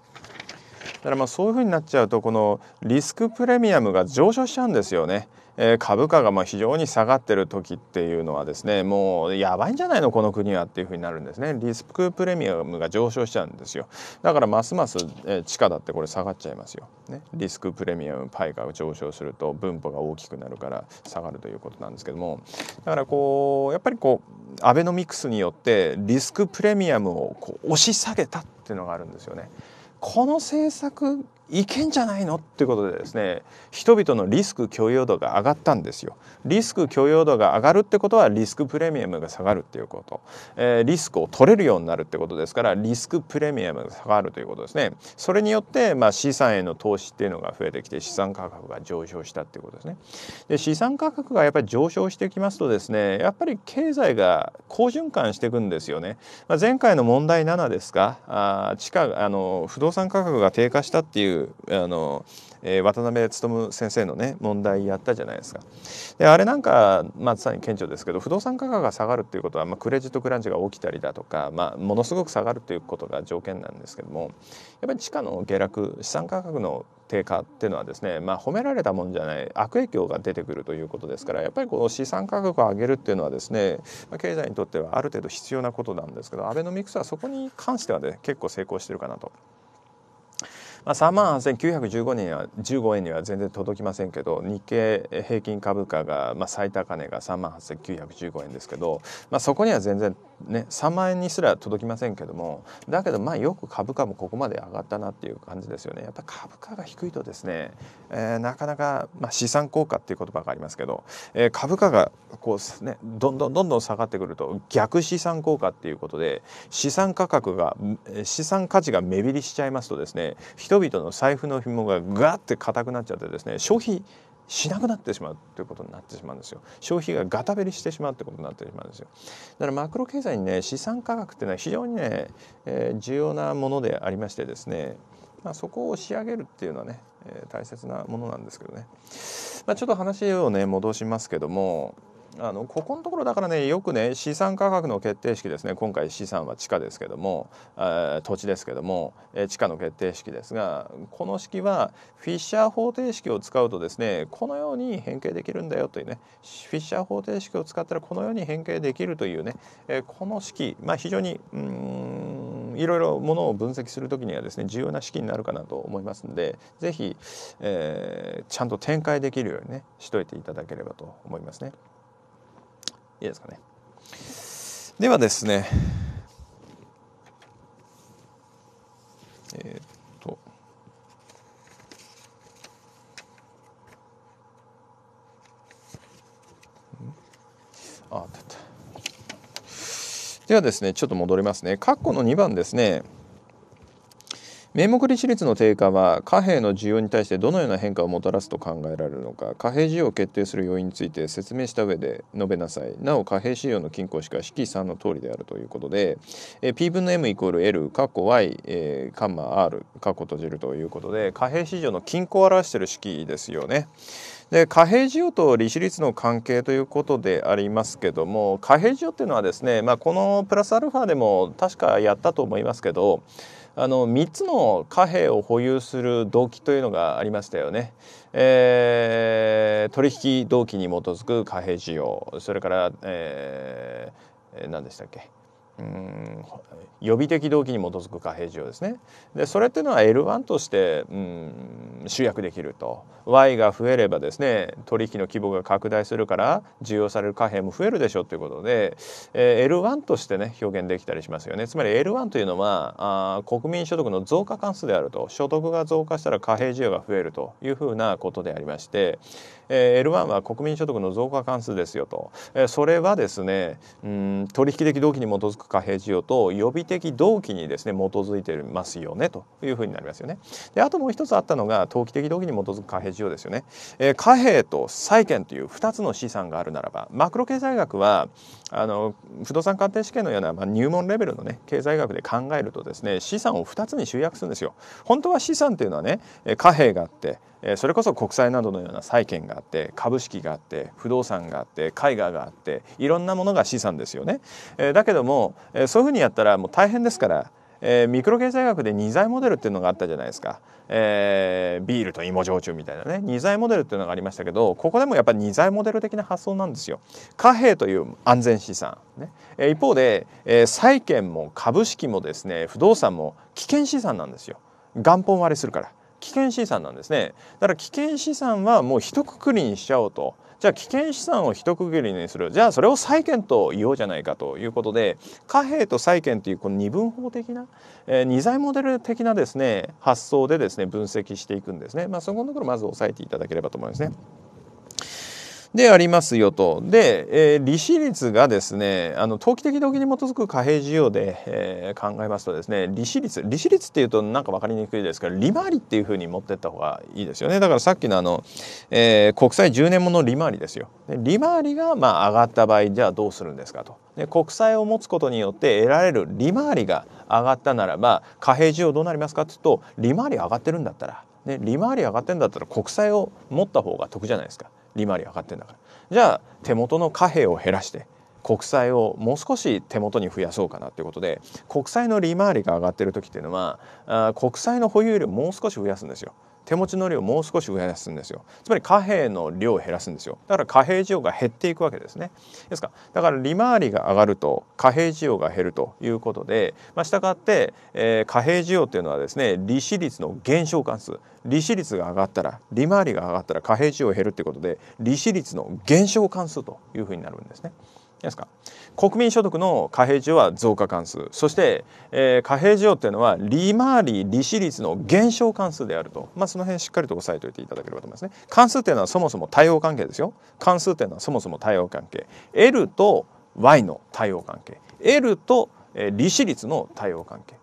だからまあそういうふうになっちゃうとこのリスクプレミアムが上昇しちゃうんですよね。え株価がまあ非常に下がってる時っていうのはですねもうやばいんじゃないのこの国はっていうふうになるんですねリスクプレミアムが上昇しちゃうんですよだからますます、え地価だってこれ下がっちゃいますよ、ね、リスクプレミアムパイが上昇すると分母が大きくなるから下がるということなんですけどもだからこうやっぱりこうアベノミクスによってリスクプレミアムをこう押し下げたっていうのがあるんですよね。この政策いけんじゃないのっていうことでですね人々のリスク許容度が上がったんですよリスク許容度が上がるってことはリスクプレミアムが下がるっていうこと、えー、リスクを取れるようになるってことですからリスクプレミアムが下がるということですねそれによって、まあ、資産への投資っていうのが増えてきて資産価格が上昇したっていうことですねで資産価格がやっぱり上昇してきますとですねやっぱり経済が好循環していくんですよね、まあ、前回の問題7ですかあ地価あの不動産価格が低下したっていうあの、えー、渡辺勉先生のね問題やったじゃないですか。であれなんか、まあ、さに顕著ですけど不動産価格が下がるっていうことは、まあ、クレジットクランチが起きたりだとか、まあ、ものすごく下がるっていうことが条件なんですけどもやっぱり地価の下落資産価格の低下っていうのはですね、まあ、褒められたもんじゃない悪影響が出てくるということですからやっぱりこの資産価格を上げるっていうのはですね、まあ、経済にとってはある程度必要なことなんですけどアベノミクスはそこに関してはね結構成功してるかなと。まあ、3万8915円には15円には全然届きませんけど日経平均株価が、まあ、最高値が3万8915円ですけど、まあ、そこには全然ね、3万円にすら届きませんけどもだけどまあよく株価もここまで上がったなっていう感じですよねやっぱ株価が低いとですね、えー、なかなか、まあ、資産効果っていう言葉がありますけど、えー、株価がこう、ね、どんどんどんどん下がってくると逆資産効果っていうことで資産価格が資産価値が目減りしちゃいますとですね人々の財布の紐がガッって硬くなっちゃってですね消費しなくなってしまうということになってしまうんですよ消費がガタベリしてしまうということになってしまうんですよだからマクロ経済にね資産価格っていうのは非常にね、えー、重要なものでありましてですねまあ、そこを仕上げるっていうのはね、えー、大切なものなんですけどね、まあ、ちょっと話をね戻しますけどもあのここのところだからねよくね資産価格の決定式ですね今回資産は地価ですけども、え土地ですけども、え地価の決定式ですがこの式はフィッシャー方程式を使うとですねこのように変形できるんだよというねフィッシャー方程式を使ったらこのように変形できるというね、えこの式、まあ、非常にうんいろいろものを分析する時にはですね重要な式になるかなと思いますので是非、えー、ちゃんと展開できるようにねしといていただければと思いますね。いいですかねではですねえー、っとあったではですねちょっと戻りますね括弧の2番ですね名目利子率の低下は貨幣の需要に対してどのような変化をもたらすと考えられるのか貨幣需要を決定する要因について説明した上で述べなさいなお貨幣使用の均衡式は式3の通りであるということで、えー、P 分の M イコール L カッコ Y、えカンマ R カッコ閉じるということで貨幣市場の均衡を表している式ですよね。で貨幣需要と利子率の関係ということでありますけども貨幣需要っていうのはですね、まあ、このプラスアルファでも確かやったと思いますけどあの3つの貨幣を保有する動機というのがありましたよね。えー、取引動機に基づく貨幣需要それから、えー、何でしたっけ予備的動機に基づく貨幣需要ですねでそれっていうのは L1 としてうん集約できると Y が増えればですね取引の規模が拡大するから需要される貨幣も増えるでしょうということで、えー、L1 としてね表現できたりしますよねつまり L1 というのはあ国民所得の増加関数であると所得が増加したら貨幣需要が増えるというふうなことでありましてえー、L1 は国民所得の増加関数ですよと、えー、それはですねうん取引的動機に基づく貨幣需要と予備的動機にですね基づいてますよねというふうになりますよね。であともう一つあったのが投機的動機に基づく貨幣需要ですよね。えー、貨幣と債券という2つの資産があるならばマクロ経済学はあの不動産鑑定試験のような、まあ、入門レベルのね経済学で考えるとですね資産を2つに集約するんですよ。本当は資産というのはね貨幣があってそれこそ国債などのような債券があって株式があって不動産があって絵画があっていろんなものが資産ですよね。だけどもそういうふうにやったらもう大変ですから。えー、ミクロ経済学で二剤モデルっていうのがあったじゃないですか、えー、ビールと芋焼酎みたいなね二剤モデルっていうのがありましたけどここでもやっぱり二剤モデル的な発想なんですよ。貨幣という安全資産、ね、えー、一方で、えー、債券も株式もですね不動産も危険資産なんですよ元本割れするから。危険資産なんですねだから危険資産はもう一括りにしちゃおうとじゃあ危険資産を一括りにするじゃあそれを債権と言おうじゃないかということで貨幣と債権というこの二分法的な、えー、二財モデル的なですね発想でですね分析していくんですねまあそこのところまず押さえていただければと思いますね。でありますよと。で、えー、利子率がですねあの投機的動機に基づく貨幣需要で、えー、考えますとですね利子率利子率っていうとなんか分かりにくいですけど利回りっていうふうに持ってった方がいいですよねだからさっきのあの、えー、国債10年もの利回りですよ。利回りがまあ上がった場合じゃあどうするんですかと。で国債を持つことによって得られる利回りが上がったならば貨幣需要どうなりますかっていうと利回り上がってるんだったら、ね、利回り上がってるんだったら国債を持った方が得じゃないですか。利回り上がってんだからじゃあ手元の貨幣を減らして国債をもう少し手元に増やそうかなっていうことで国債の利回りが上がってる時っていうのはあ国債の保有量もう少し増やすんですよ。手持ちの量をもう少し増やすんですよつまり貨幣の量を減らすんですよだから貨幣需要が減っていくわけですねですからだから利回りが上がると貨幣需要が減るということで、まあ、したがって、えー、貨幣需要というのはですね利子率の減少関数利子率が上がったら利回りが上がったら貨幣需要減るということで利子率の減少関数というふうになるんですね。ですか国民所得の貨幣需要は増加関数そして、えー、貨幣需要っていうのは利回り利子率の減少関数であると、まあ、その辺しっかりと押さえておいていただければと思いますね関数っていうのはそもそも対応関係ですよ関数っていうのはそもそも対応関係 L と Y の対応関係 L と利子率の対応関係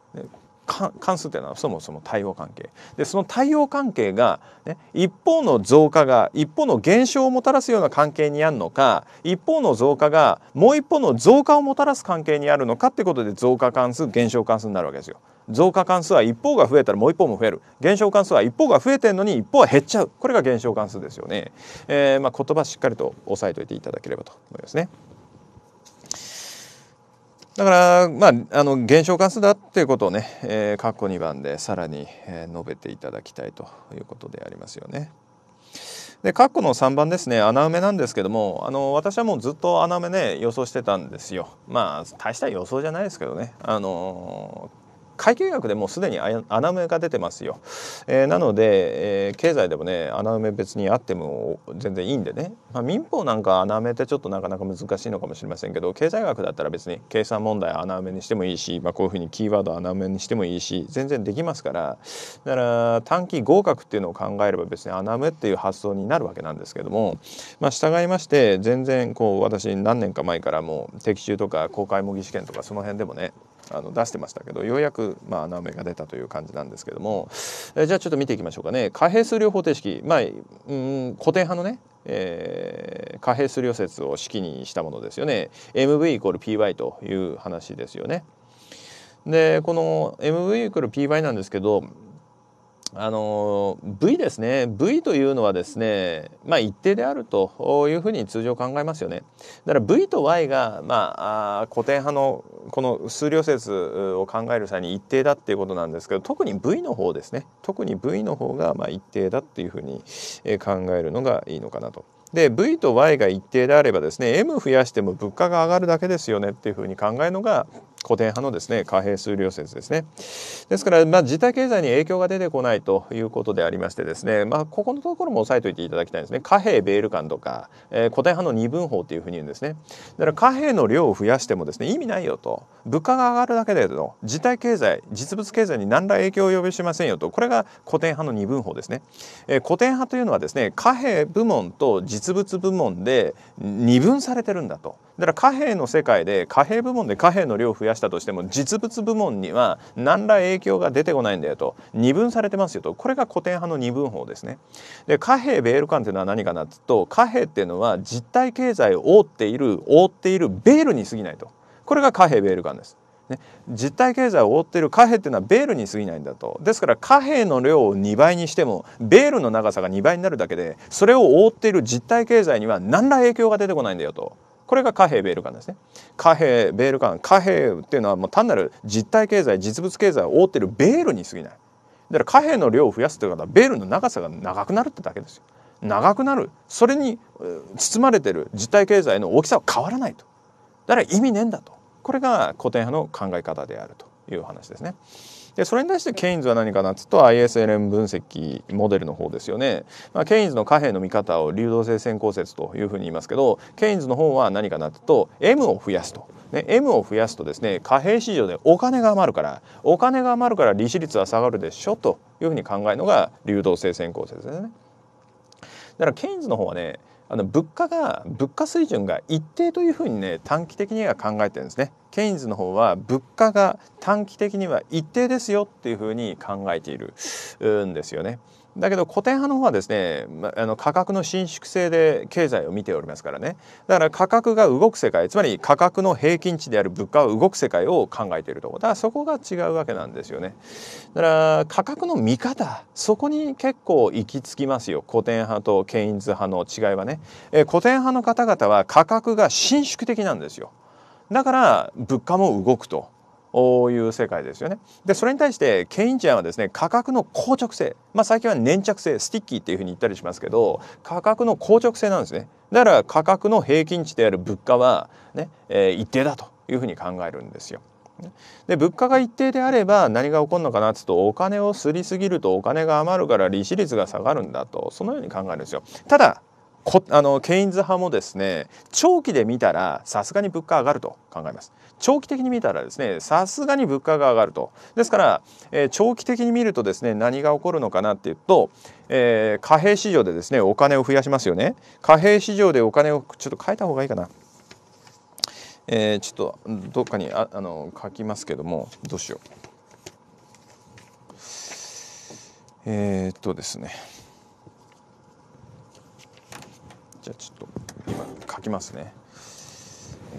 関数っていうのはそもそも対応関係でその対応関係が、ね、一方の増加が一方の減少をもたらすような関係にあるのか一方の増加がもう一方の増加をもたらす関係にあるのかってことで増加関数減少関数になるわけですよ。増加関数は一方が増えたらもう一方も増える減少関数は一方が増えてるのに一方は減っちゃうこれが減少関数ですよね、えー、まあ言葉しっかりと押さえておいていただければと思いますね。だからまああの減少関数だっていうことをね、えー、括弧2番でさらに、え述べていただきたいということでありますよね。で括弧の3番ですね穴埋めなんですけどもあの私はもうずっと穴埋めね予想してたんですよまあ大した予想じゃないですけどねあの会計学でもうすでに穴埋めが出てますよ、えー、なので、えー、経済でもね穴埋め別にあっても全然いいんでね、まあ、民法なんか穴埋めってちょっとなかなか難しいのかもしれませんけど経済学だったら別に計算問題穴埋めにしてもいいし、まあ、こういうふうにキーワード穴埋めにしてもいいし全然できますからだから短期合格っていうのを考えれば別に穴埋めっていう発想になるわけなんですけども、まあ、従いまして全然こう私何年か前からもう的中とか公開模擬試験とかその辺でもねあの出してましたけどようやくまあ穴埋めが出たという感じなんですけども、えじゃあちょっと見ていきましょうかね貨幣数量方程式、まあ、うん古典派のねえー、貨幣数量説を式にしたものですよね MV イコール PY という話ですよね。でこの MV イコール PY なんですけどあの V ですね V というのはですねまあ一定であるというふうに通常考えますよねだから V と Y がまあ古典派のこの数量説を考える際に一定だっていうことなんですけど特に V の方ですね特に V の方がまあ一定だっていうふうに考えるのがいいのかなと。で V と Y が一定であればですね M 増やしても物価が上がるだけですよねっていうふうに考えるのが固定派のですね貨幣数量説ですねですからまあ自体経済に影響が出てこないということでありましてですねまあここのところも押さえておいていただきたいんですね貨幣ベール間とか、えー、固定派の二分法というふうに言うんですねだから貨幣の量を増やしてもですね意味ないよと物価が上がるだけでの自体経済実物経済に何ら影響を及びしませんよとこれが古典派の二分法ですね、えー、古典派というのはですね貨幣部門と実物部門で二分されてるんだと。だから貨幣の世界で貨幣部門で貨幣の量を増やしたとしても実物部門には何ら影響が出てこないんだよと二分されてますよとこれが古典派の二分法ですね。で貨幣ベール感ていうのは何かなというと貨幣っていうのは実体経済を覆っている覆っているベールに過ぎないとこれが貨幣ベール感です。ね、実体経済を覆っている貨幣っていうのはベールに過ぎないんだとですから貨幣の量を2倍にしてもベールの長さが2倍になるだけでそれを覆っている実体経済には何ら影響が出てこないんだよとこれが貨幣ベール間ですね貨幣ベール間貨幣っていうのはもう単なる実体経済実物経済を覆ってるベールに過ぎないだから貨幣の量を増やすというのはベールの長さが長くなるってだけですよ長くなるそれに包まれてる実体経済の大きさは変わらないとだから意味ねえんだとこれが古典派の考え方であるという話ですね。でそれに対してケインズは何かなっつうと ISLM 分析モデルの方ですよね、まあ、ケインズの貨幣の見方を流動性先行説というふうに言いますけどケインズの方は何かなっつうと M を増やすと、ね、M を増やすとですね貨幣市場でお金が余るからお金が余るから利子率は下がるでしょというふうに考えるのが流動性先行説ですね。だからケインズの方はねあの物価が物価水準が一定というふうにね短期的には考えてるんですね。ケインズの方は物価が短期的には一定ですよっていうふうに考えているんですよね。だけど古典派の方はですね、ま、あの価格の伸縮性で経済を見ておりますからねだから価格が動く世界つまり価格の平均値である物価を動く世界を考えているとだからそこが違うわけなんですよねだから価格の見方そこに結構行き着きますよ古典派とケインズ派の違いはね、え古典派の方々は価格が伸縮的なんですよだから物価も動くという世界ですよね。でそれに対してケインちゃんはですね価格の硬直性、まあ、最近は粘着性スティッキーっていうふうに言ったりしますけど価格の硬直性なんですね。だから価格の平均値である物価はね、えー、一定だというふうに考えるんですよ。で物価が一定であれば何が起こるのかなっつうとお金をすりすぎるとお金が余るから利子率が下がるんだとそのように考えるんですよ。ただこあのケインズ派もですね長期で見たらさすがに物価上がると考えます。長期的に見たらですねさすがに物価が上がるとですから、えー、長期的に見るとですね何が起こるのかなっていうと、えー、貨幣市場でですねお金を増やしますよね貨幣市場でお金をちょっと変えた方がいいかな、えー、ちょっとどっかにああの書きますけどもどうしようえー、っとですねじゃあちょっと今書きますね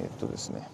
えっとですね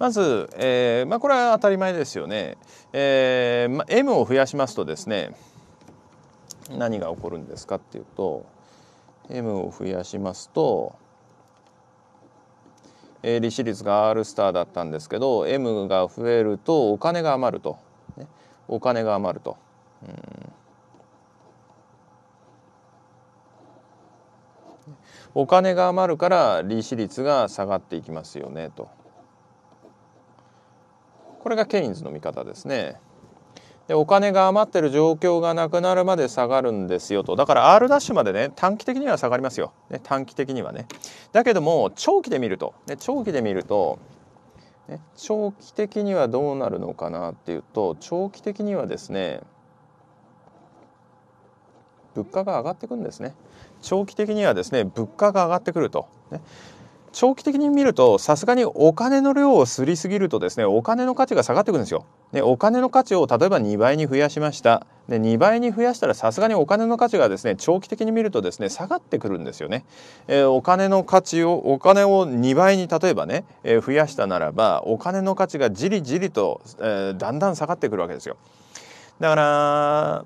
まず、えー、まあ、これは当たり前ですよね、えーまあ、M を増やしますとですね何が起こるんですかっていうと M を増やしますと、えー、利子率が R スターだったんですけど M が増えるとお金が余ると、ね、お金が余ると。うんお金が余るから利子率が下がっていきますよねと。これがケインズの見方ですね。でお金が余ってる状況がなくなるまで下がるんですよとだから R ダッシュまでね短期的には下がりますよ、ね、短期的にはねだけども長期で見ると、ね、長期で見ると、ね、長期的にはどうなるのかなっていうと長期的にはですね物価が上がってくるんですね長期的にはですね物価が上がってくると、ね、長期的に見るとさすがにお金の量をすりすぎるとですねお金の価値が下がってくるんですよ。でお金の価値を例えば2倍に増やしましたで2倍に増やしたらさすがにお金の価値がですね長期的に見るとですね下がってくるんですよね。えー、お金の価値をお金を2倍に例えばね、えー、増やしたならばお金の価値がじりじりと、えー、だんだん下がってくるわけですよ。だから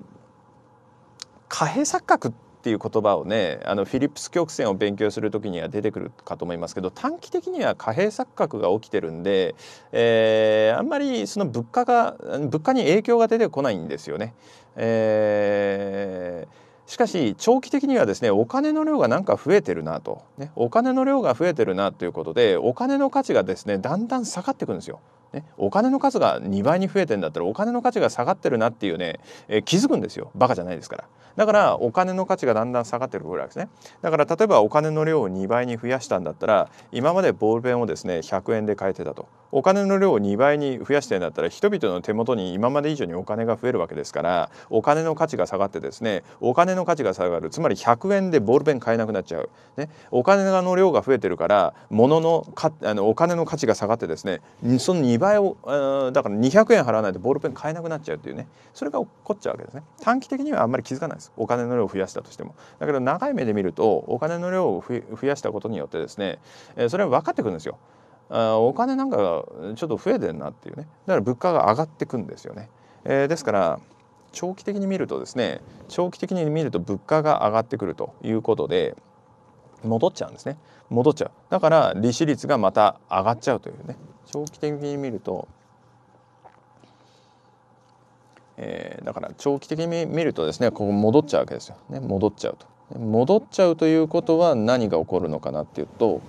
貨幣錯覚っっていう言葉をねあのフィリップス曲線を勉強する時には出てくるかと思いますけど短期的には貨幣錯覚が起きてるんで、えー、あんまりその物価が物価に影響が出てこないんですよね。えーしかし長期的にはですねお金の量がなんか増えてるなと、ね、お金の量が増えてるなということでお金の価値がですねだんだん下がってくるんですよ。ね、お金の数が2倍に増えてんだったらお金の価値が下がってるなっていうね、えー、気づくんですよバカじゃないですからだからお金の価値がだんだん下がってるぐらいですねだから例えばお金の量を2倍に増やしたんだったら今までボールペンをですね100円で買えてたとお金の量を2倍に増やしてんだったら人々の手元に今まで以上にお金が増えるわけですからお金の価値が下がってですねお金の価値が下がるつまり100円でボールペン買えなくなっちゃう、ね、お金の量が増えてるから物のかあのお金の価値が下がってですねその2 2倍を、だから200円払わないとボールペン買えなくなっちゃうっていうねそれが起こっちゃうわけですね短期的にはあんまり気づかないですお金の量を増やしたとしてもだけど長い目で見るとお金の量を増やしたことによってですね、えそれは分かってくるんですよあお金なんかちょっと増えてんなっていうねだから物価が上がってくんですよね、えですから長期的に見るとですね長期的に見ると物価が上がってくるということで戻っちゃうんですね戻っちゃうだから利子率がまた上がっちゃうというね長期的に見ると、えー、だから長期的に見るとですねここ戻っちゃうわけですよ、ね、戻っちゃうと戻っちゃうということは何が起こるのかなっていうと、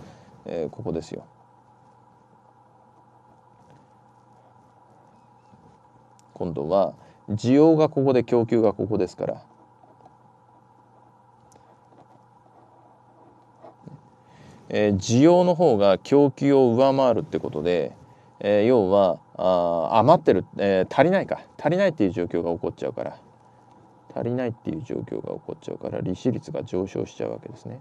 えー、ここですよ今度は需要がここで供給がここですからえー、需要の方が供給を上回るってことで、えー、要はあ余ってる、えー、足りないか足りないっていう状況が起こっちゃうから足りないっていう状況が起こっちゃうから利子率が上昇しちゃうわけですね。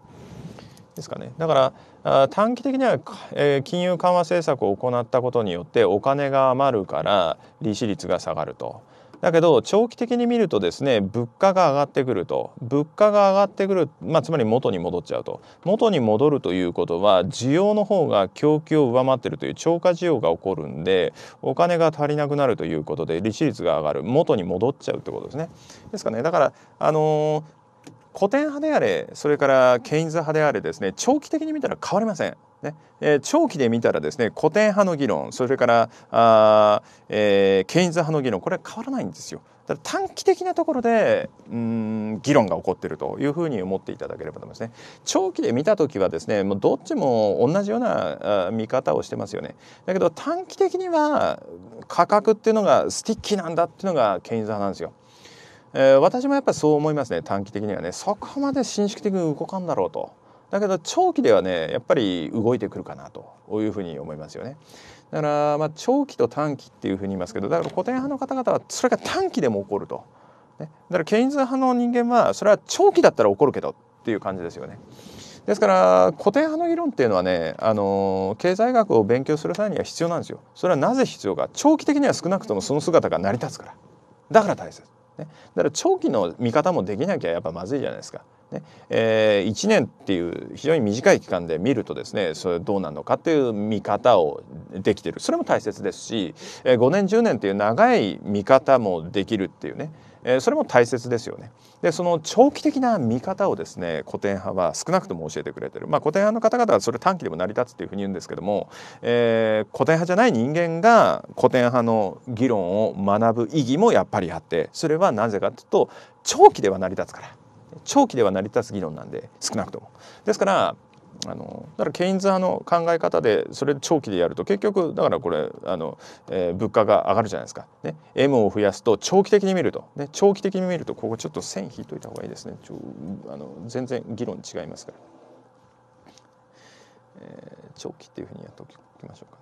ですかね、だから短期的には、えー、金融緩和政策を行ったことによってお金が余るから利子率が下がると。だけど長期的に見るとですね物価が上がってくると物価が上がってくる、まあ、つまり元に戻っちゃうと元に戻るということは需要の方が供給を上回ってるという超過需要が起こるんでお金が足りなくなるということで利子率が上がる元に戻っちゃうってことですね。ですかねだからあのー、古典派であれそれからケインズ派であれですね長期的に見たら変わりませんねえー、長期で見たらですね古典派の議論それからあ、えー、ケインズ派の議論これは変わらないんですよ。だから短期的なところでうん議論が起こっているというふうに思っていただければと思いますね。長期で見た時はですねもうどっちも同じような見方をしてますよね。だけど短期的には価格っていうのがスティッキーなんだっていうのがケインズ派なんですよ。えー、私もやっぱりそう思いますね短期的にはねそこまで伸縮的に動かんだろうと。だけど長期ではねやっぱり動いてくるかなというふうに思いますよね。だからまあ長期と短期っていうふうに言いますけどだから古典派の方々はそれが短期でも起こると。ね、だからケインズ派の人間はそれは長期だったら起こるけどっていう感じですよね。ですから古典派の議論っていうのはねあの経済学を勉強する際には必要なんですよ。それはなぜ必要か長期的には少なくともその姿が成り立つからだから大切。ね、だから長期の見方もできなきゃやっぱまずいじゃないですか。ねえー、1年っていう非常に短い期間で見るとですねそれどうなのかっていう見方をできてるそれも大切ですし、えー、5年10年っていう長い見方もできるっていうね、えー、それも大切ですよね。でその長期的な見方をですね古典派は少なくとも教えてくれてる、まあ、古典派の方々はそれ短期でも成り立つっていうふうに言うんですけども、えー、古典派じゃない人間が古典派の議論を学ぶ意義もやっぱりあってそれはなぜかというと長期では成り立つから。長期では成り立つ議論なんで少なくとも。ですからあのだからケインズ派の考え方でそれ長期でやると結局だからこれあの、えー、物価が上がるじゃないですか、ね、M を増やすと長期的に見ると、ね、長期的に見るとここちょっと線引いといた方がいいですねちょあの全然議論違いますから、えー、長期っていうふうにやっておきましょうか。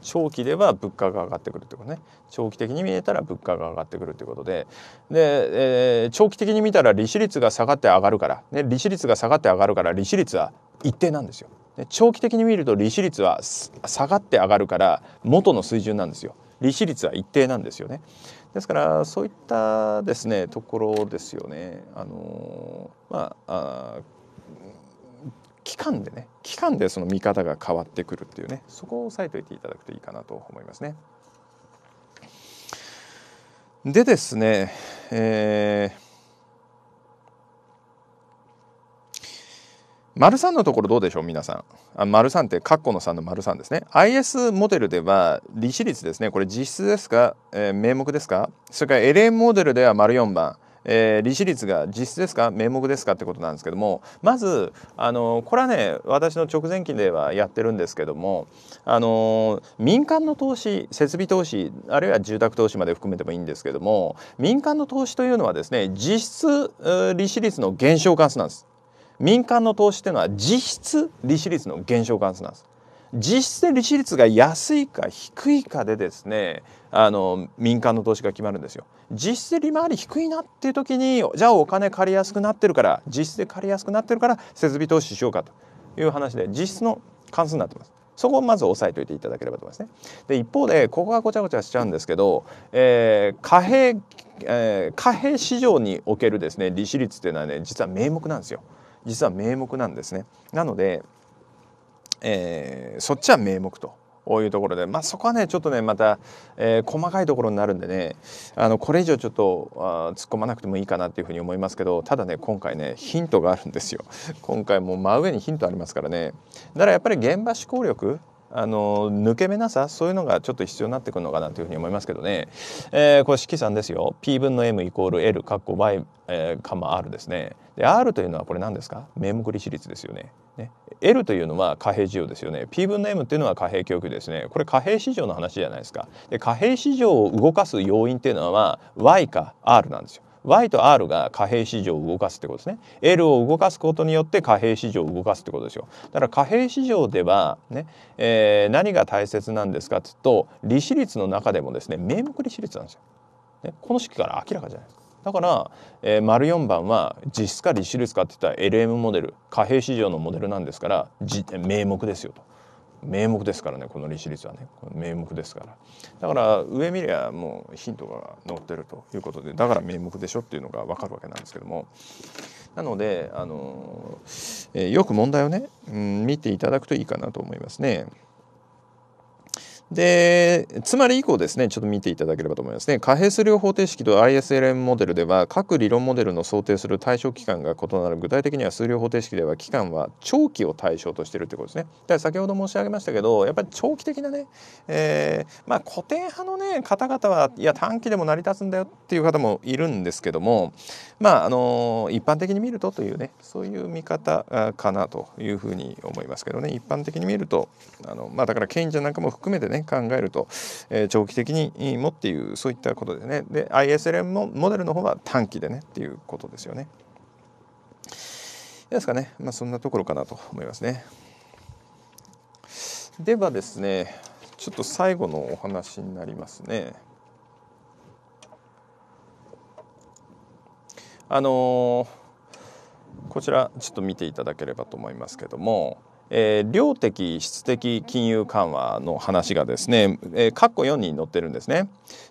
長期では物価が上がってくるということね長期的に見えたら物価が上がってくるということでで、えー、長期的に見たら利子率が下がって上がるから、ね、利子率が下がって上がるから利子率は一定なんですよ。長期的に見ると利子率は下がって上がるから元の水準なんですよ。利子率は一定なんですよね。ですからそういったですねところですよね。あのまあ期間でね期間でその見方が変わってくるっていうねそこを押さえておいていただくといいかなと思いますね。でですね、えー丸3のところどうでしょう皆さん。あ丸3って括弧の3の丸3ですね。IS モデルでは利子率ですね。これ実質ですか、えー、名目ですかそれから LM モデルでは丸4番。えー、利子率が実質ですか名目ですかってことなんですけどもまずあのこれはね私の直前期ではやってるんですけどもあの民間の投資設備投資あるいは住宅投資まで含めてもいいんですけども民間の投資というのはですね実質利子率の減少関数なんです。民間の投資というのは実質利子率の減少関数なんです。実質で利子率が安いか低いかでですねあの民間の投資が決まるんですよ。実質利回り低いなっていう時にじゃあお金借りやすくなってるから実質で借りやすくなってるから設備投資しようかという話で実質の関数になってます。そこをまず押さえておいていただければと思いますね。で一方でここがごちゃごちゃしちゃうんですけど、えー、貨幣、えー、貨幣市場におけるですね利子率っていうのはね実は名目なんですよ。実は名目なんですね。なのでえー、そっちは名目と。いうところで、まあ、そこはねちょっとねまた、えー、細かいところになるんでねあのこれ以上ちょっとあ突っ込まなくてもいいかなっていうふうに思いますけどただね今回ねヒントがあるんですよ今回もう真上にヒントありますからねだからやっぱり現場思考力あの抜け目なさそういうのがちょっと必要になってくるのかなというふうに思いますけどね、えー、これ式算ですよ p 分の m イコール l かっこ y カマ r ですねで r というのはこれ何ですか名目利子率ですよねね L というのは貨幣需要ですよね P 分の M というのは貨幣供給ですねこれ貨幣市場の話じゃないですかで貨幣市場を動かす要因っていうのは Y か R なんですよ Y と R が貨幣市場を動かすってことですね L を動かすことによって貨幣市場を動かすってことですよだから貨幣市場ではね、えー、何が大切なんですかっいうと利子率の中でもですね名目利子率なんですよ、ね、この式から明らかじゃないですかだから、えー、丸四番は実質か利子率かって言ったら LM モデル貨幣市場のモデルなんですから名目ですよと名目ですからねこの利子率はね名目ですからだから上見りゃもうヒントが載ってるということでだから名目でしょっていうのが分かるわけなんですけどもなのであの、えー、よく問題をね、うん、見ていただくといいかなと思いますね。でつまり以降ですねちょっと見ていただければと思いますね可変数量方程式と ISLM モデルでは各理論モデルの想定する対象期間が異なる具体的には数量方程式では期間は長期を対象としているということですねだから先ほど申し上げましたけどやっぱり長期的なね、えー、まあ、固定派のね方々はいや短期でも成り立つんだよっていう方もいるんですけどもまああの一般的に見るとというねそういう見方かなというふうに思いますけどね一般的に見るとあのまあだから賢者なんかも含めてね考えると、えー、長期的にもっていうそういったことでねで ISLM もモデルの方は短期でねっていうことですよね。ですかね、まあ、そんなところかなと思いますね。ではですねちょっと最後のお話になりますね。あのー、こちらちょっと見ていただければと思いますけどもえー、量的質的金融緩和の話がですね、えー、括弧4に載ってるんですね。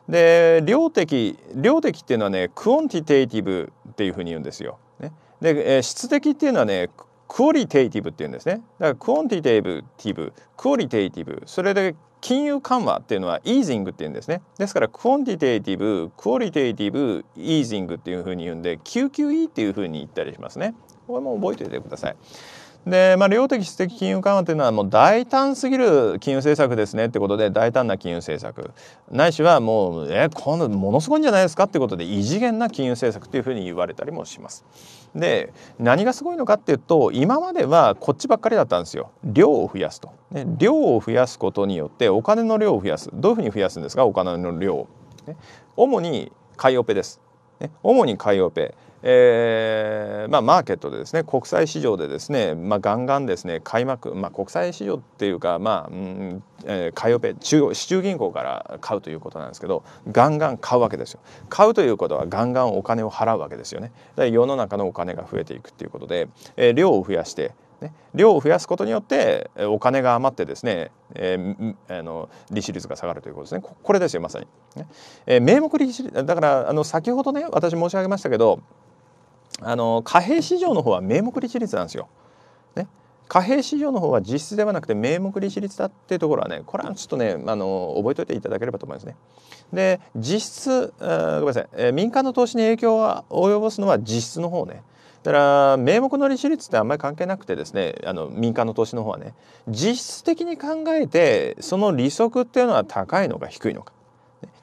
で量的量的っていうのはねクオンティテイティブっていうふうに言うんですよ。ね、で、えー、質的っていうのはねクオリテイティブっていうんですね。だからクオンティテイブティブクオリテイティブそれで金融緩和っていうのはイージングっていうんですね。ですからクオンティテイティブクオリテイティブイージングっていうふうに言うんで QQE っていうふうに言ったりしますね。これも覚えておいてください。で、まあ、量的質的金融緩和というのはもう大胆すぎる金融政策ですねってことで大胆な金融政策ないしはもうえこのものすごいんじゃないですかってことで異次元な金融政策というふうに言われたりもします。で何がすごいのかっていうと今まではこっちばっかりだったんですよ量を増やすと、ね、量を増やすことによってお金の量を増やすどういうふうに増やすんですかお金の量を、ね、主に買いオペです、ね、主に買いオペえーまあ、マーケットでですね国際市場でですね、まあ、ガンガンですね開幕、まあ、国際市場っていうか、まあうんえー、買いオペ中央市中銀行から買うということなんですけどガンガン買うわけですよ買うということはガンガンお金を払うわけですよね世の中のお金が増えていくっていうことで、えー、量を増やしてね、量を増やすことによってお金が余ってですね、えー、あの利子率が下がるということですねこれですよまさに、ねえー、名目利子だからあの先ほどね私申し上げましたけどあの貨幣市場の方は名目利子率なんですよ。ね、貨幣市場の方は実質ではなくて名目利子率だっていうところはねこれはちょっとねあの覚えておいていただければと思いますね。で実質ごめんなさい、えー、民間の投資に影響を及ぼすのは実質の方ね。だから名目の利子率ってあんまり関係なくてですねあの民間の投資の方はね実質的に考えてその利息っていうのは高いのか低いのか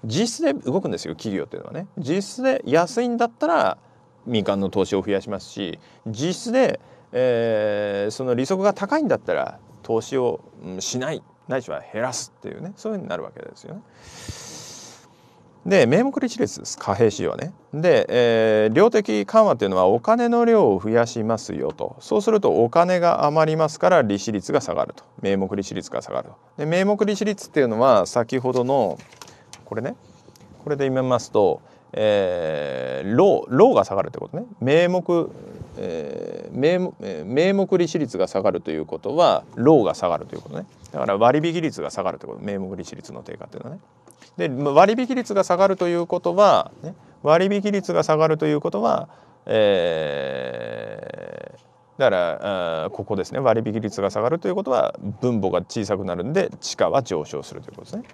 実質で動くんですよ企業っていうのはね実質で安いんだったら民間の投資を増やしますし実質で、えー、その利息が高いんだったら投資をしないないしは減らすっていうねそういうふうになるわけですよね。で名目利子率です貨幣市場ね。で、えー、量的緩和っていうのはお金の量を増やしますよとそうするとお金が余りますから利子率が下がると名目利子率が下がると。で名目利子率っていうのは先ほどのこれねこれで見ますと、えー、ローが下がるということね名目、えー、名名目利子率が下がるということはローが下がるということねだから割引率が下がるということ名目利子率の低下っていうのはねで割引率が下がるということは、ね、割引率が下がるということは、えー、だからここですね割引率が下がるということは分母が小さくなるんで地価は上昇するということですね。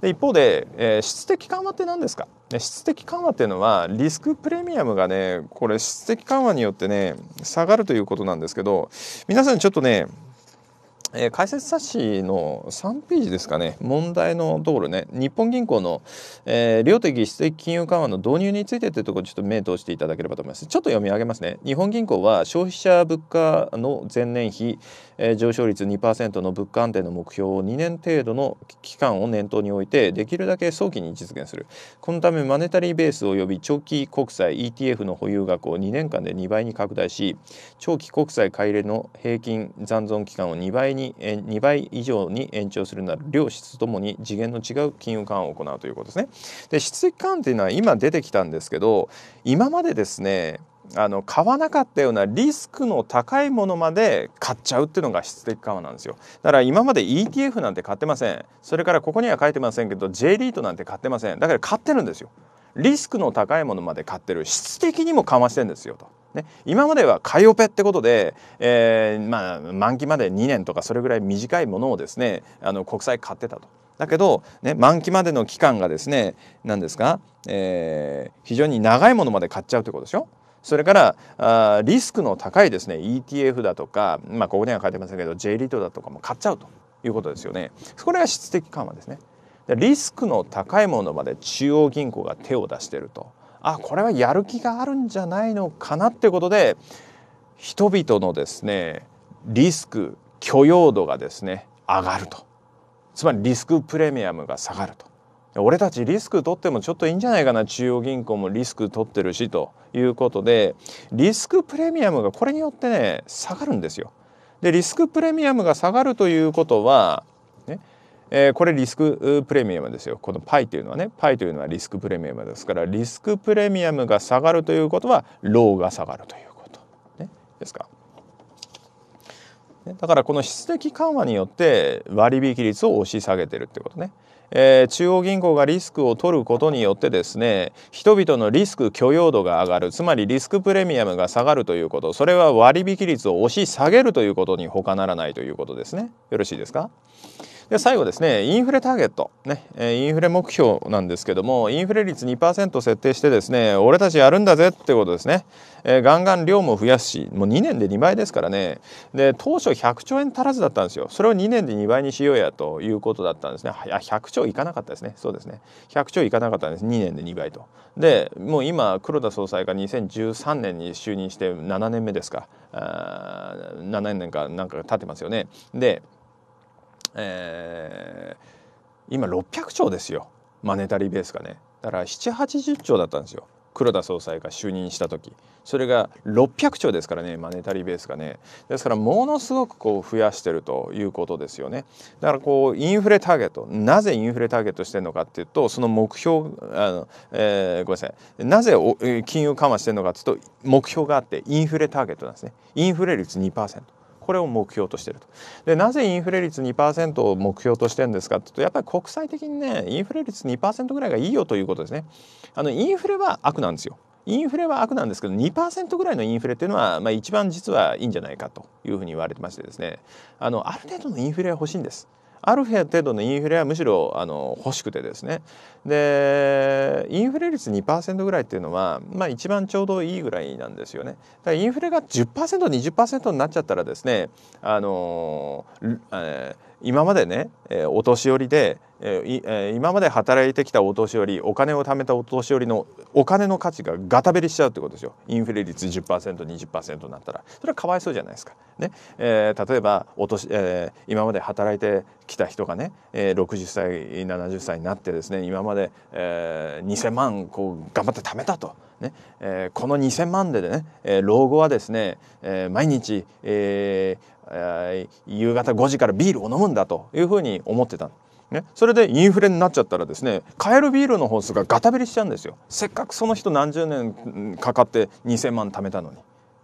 で一方で、えー、質的緩和って何ですか、質的緩和っていうのはリスクプレミアムがねこれ質的緩和によってね下がるということなんですけど皆さんちょっとねえー、解説冊子の3ページですかね問題のところね日本銀行の、えー、量的質的金融緩和の導入についてというところちょっと目通していただければと思いますちょっと読み上げますね日本銀行は消費者物価の前年比え上昇率2%の物価安定の目標を2年程度の期間を念頭に置いてできるだけ早期に実現するこのためマネタリーベース及び長期国債 ETF の保有額を2年間で2倍に拡大し長期国債買い入れの平均残存期間を2倍に2倍以上に延長するなら両質ともに次元の違う金融緩和を行うということですね。で質的緩和というのは今出てきたんですけど今までですねあの買わなかったようなリスクの高いものまで買っちゃうっていうのが質的緩和なんですよだから今まで ETF なんて買ってませんそれからここには書いてませんけど J リートなんて買ってませんだから買ってるんですよリスクの高いものまで買ってる質的にも緩和してんですよと。ね、今までは買いオペってことで、えー、まあ、満期まで2年とかそれぐらい短いものをですねあの国債買ってたと。だけど、ね、満期までの期間がですね何ですか、えー、非常に長いものまで買っちゃうということでしょ。それからあリスクの高いですね ETF だとか、まあ、ここには書いてませんけど J リートだとかも買っちゃうということですよね。これが質的緩和ですね。リスクの高いものまで中央銀行が手を出してるとあこれはやる気があるんじゃないのかなってことで人々のですねリスク許容度がですね上がるとつまりリスクプレミアムが下がると俺たちリスク取ってもちょっといいんじゃないかな中央銀行もリスク取ってるしということでリスクプレミアムがこれによってね下がるんですよ。でリスクプレミアムが下がるということは、ねえー、これリスクプレミアムですよこの π というのはね π というのはリスクプレミアムですからリスクプレミアムが下がるということはローが下がるということ、ね、ですか。だからこの質的緩和によって割引率を押し下げてるってことね。えー、中央銀行がリスクを取ることによってですね人々のリスク許容度が上がるつまりリスクプレミアムが下がるということそれは割引率を押し下げるということに他ならないということですねよろしいですかで最後ですねインフレターゲット、ね、インフレ目標なんですけどもインフレ率2%設定してですね俺たちやるんだぜってことですね、えー、ガンガン量も増やすしもう2年で2倍ですからねで当初100兆円足らずだったんですよそれを2年で2倍にしようやということだったんですねいや100兆いかなかったですねそうですね100兆いかなかったんです2年で2倍とでもう今黒田総裁が2013年に就任して7年目ですかあ7年かなんか経ってますよねでえー、今600兆ですよマネタリーベースがねだから780兆だったんですよ黒田総裁が就任した時それが600兆ですからねマネタリーベースがねですからものすごくこう増やしてるということですよねだからこうインフレターゲットなぜインフレターゲットしてるのかっていうとその目標あの、えー、ごめんなさいなぜ金融緩和してるのかっていうと目標があってインフレターゲットなんですねインフレ率2%。これを目標としてると。でなぜインフレ率2%を目標としてるんですかっていうとやっぱり国際的にねインフレ率2%ぐらいがいいよということですね。あのインフレは悪なんですよ。インフレは悪なんですけど2%ぐらいのインフレっていうのは、まあ、一番実はいいんじゃないかというふうに言われてましてですねあのある程度のインフレは欲しいんです。ある程度のインフレはむしろあの欲しくてですねでインフレ率2%ぐらいっていうのは、まあ、一番ちょうどいいぐらいなんですよねだからインフレが 10%20% になっちゃったらですねあの、えー今までね、えー、お年寄りで、えー、今まで働いてきたお年寄りお金を貯めたお年寄りのお金の価値がガタベリしちゃうってことですよインフレ率 10%20% になったらそれはかわいそうじゃないですか。ねえー、例えばお年、えー、今まで働いてきた人がね、えー、60歳70歳になってですね今まで、えー、2,000万こう頑張って貯めたと。ねえー、この2,000万でね、えー、老後はですね、えー、毎日、えー、夕方5時からビールを飲むんだというふうに思ってた。ね、それでインフレになっちゃったらですね買えるビールの本数がガタベリしちゃうんですよせっかくその人何十年かかって2,000万貯めたのに、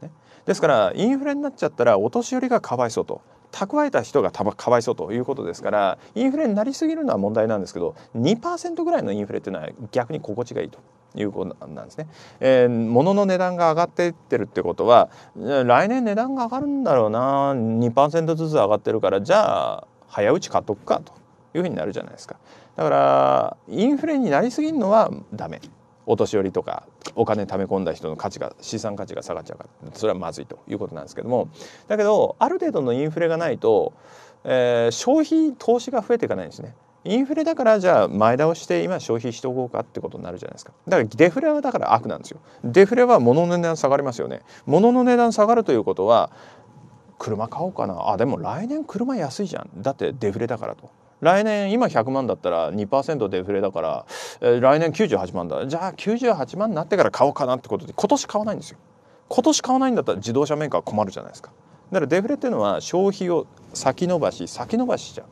ね、ですからインフレになっちゃったらお年寄りがかわいそうと蓄えた人がたかわいそうということですからインフレになりすぎるのは問題なんですけど2%ぐらいのインフレっていうのは逆に心地がいいと。いうことなんですね。えー、物の値段が上がっていってるってことは来年値段が上がるんだろうな2%ずつ上がってるからじゃあ早打ち買っとくかというふうになるじゃないですか。だからインフレになりすぎるのはダメ。お年寄りとかお金貯め込んだ人の価値が資産価値が下がっちゃうからそれはまずいということなんですけどもだけどある程度のインフレがないと、えー、消費投資が増えていかないんですねインフレだからじゃあ前倒して今消費しておこうかってことになるじゃないですかだからデフレはだから悪なんですよデフレは物の値段下がりますよね物の値段下がるということは車買おうかなあでも来年車安いじゃんだってデフレだからと来年今100万だったら2%デフレだから、えー、来年98万だじゃあ98万になってから買おうかなってことで今年買わないんですよ今年買わないんだったら自動車メーカー困るじゃないですかだからデフレっていうのは消費を先延ばし先延ばしじゃん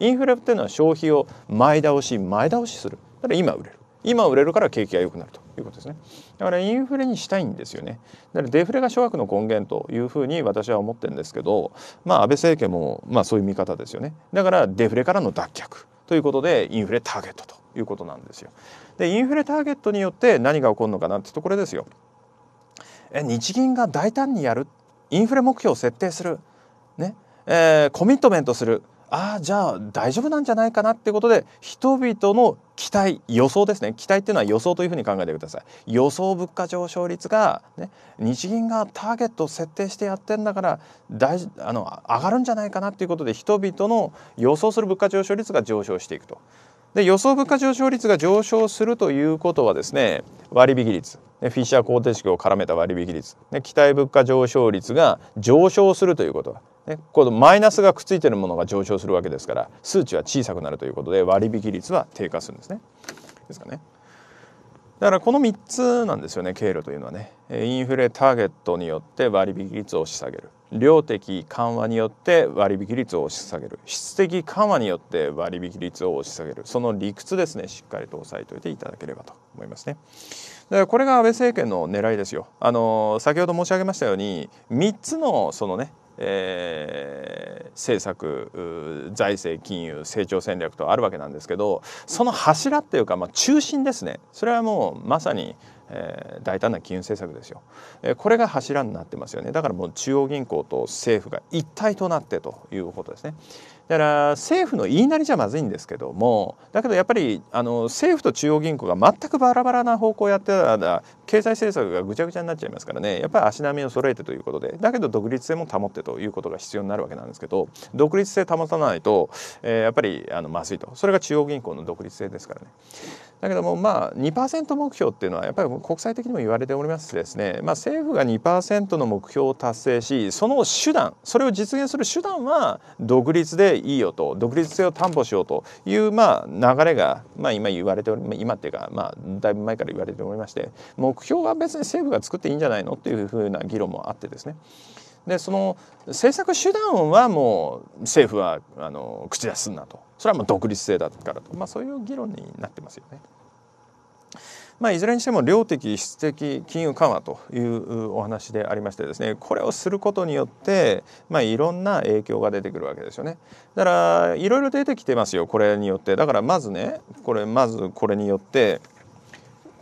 インフレっていうのは消費を前倒し前倒しするだから今売れる今売れるから景気が良くなるということですねだからインフレにしたいんですよねだからデフレが諸悪の根源というふうに私は思ってるんですけどまあ安倍政権もまあそういう見方ですよねだからデフレからの脱却ということでインフレターゲットということなんですよでインフレターゲットによって何が起こるのかなってとこれですよえ日銀が大胆にやるインフレ目標を設定するねえー、コミットメントするああじゃあ大丈夫なんじゃないかなってことで人々の期待予想ですね期待っていうのは予想というふうに考えてください予想物価上昇率が、ね、日銀がターゲットを設定してやってんだから大あの上がるんじゃないかなっていうことで人々の予想する物価上昇率が上昇していくとで予想物価上昇率が上昇するということはですね割引率フィッシャー方程式を絡めた割引率期待物価上昇率が上昇するということね、このマイナスがくっついてるものが上昇するわけですから数値は小さくなるということで割引率は低下するんですね。ですかね。だからこの3つなんですよね経路というのはねインフレターゲットによって割引率を押し下げる量的緩和によって割引率を押し下げる質的緩和によって割引率を押し下げるその理屈ですねしっかりと押さえておいていただければと思いますね。これが安倍政権の狙いですよ。あの先ほど申し上げましたように3つのそのねえー、政策財政金融成長戦略とあるわけなんですけどその柱っていうか、まあ、中心ですねそれはもうまさに、えー、大胆な金融政策ですよ、えー、これが柱になってますよねだからもう中央銀行と政府が一体となってということですね。だから政府の言いなりじゃまずいんですけどもだけどやっぱりあの政府と中央銀行が全くバラバラな方向をやってたら経済政策がぐちゃぐちゃになっちゃいますからねやっぱり足並みを揃えてということでだけど独立性も保ってということが必要になるわけなんですけど独立性保たないと、えー、やっぱりあのまずいとそれが中央銀行の独立性ですからね。だけどもまあ2%目標っていうのはやっぱり国際的にも言われておりますですね、まあ、政府が2%の目標を達成しその手段それを実現する手段は独立でいいよと独立性を担保しようというまあ流れが、まあ、今言われており今っていうか、まあ、だいぶ前から言われておりまして目標は別に政府が作っていいんじゃないのっていうふうな議論もあってですねでその政策手段はもう政府はあの口出すんなとそれはもう独立性だからと、まあ、そういう議論になってますよね。まあ、いずれにしても量的質的金融緩和というお話でありましてですねこれをすることによって、まあ、いろんな影響が出てくるわけですよねだからいろいろ出てきてますよこれによってだからまずねこれまずこれによって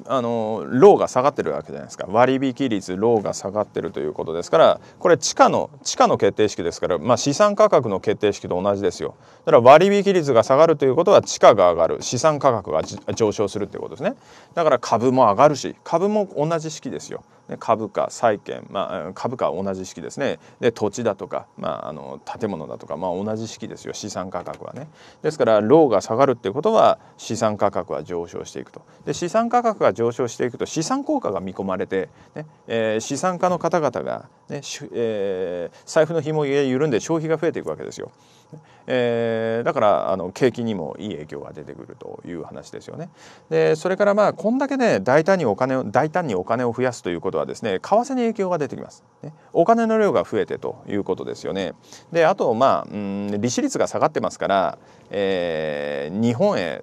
あのローが下がってるわけじゃないですか割引率ローが下がってるということですからこれ地価の地価の決定式ですから、まあ、資産価格の決定式と同じですよだから割引率が下がるということは地価が上がる資産価格が上昇するっていうことですねだから株も上がるし株も同じ式ですよ株価債券、まあ、株価は同じ式ですねで土地だとか、まあ、あの建物だとか、まあ、同じ式ですよ資産価格はねですからローが下がるっていうことは資産価格は上昇していくとで資産価格が上昇していくと資産効果が見込まれてね、えー、資産家の方々がね、ねえー、財布の紐が緩んで消費が増えていくわけですよ。ですね、えー、だからあの景気にもいい影響が出てくるという話ですよね。でそれからまあこんだけね大胆にお金を大胆にお金を増やすということはですね為替に影響が出てきます、ね、お金の量が増えてということですよね。であとまあ、うん、利子率が下がってますから、えー、日本へ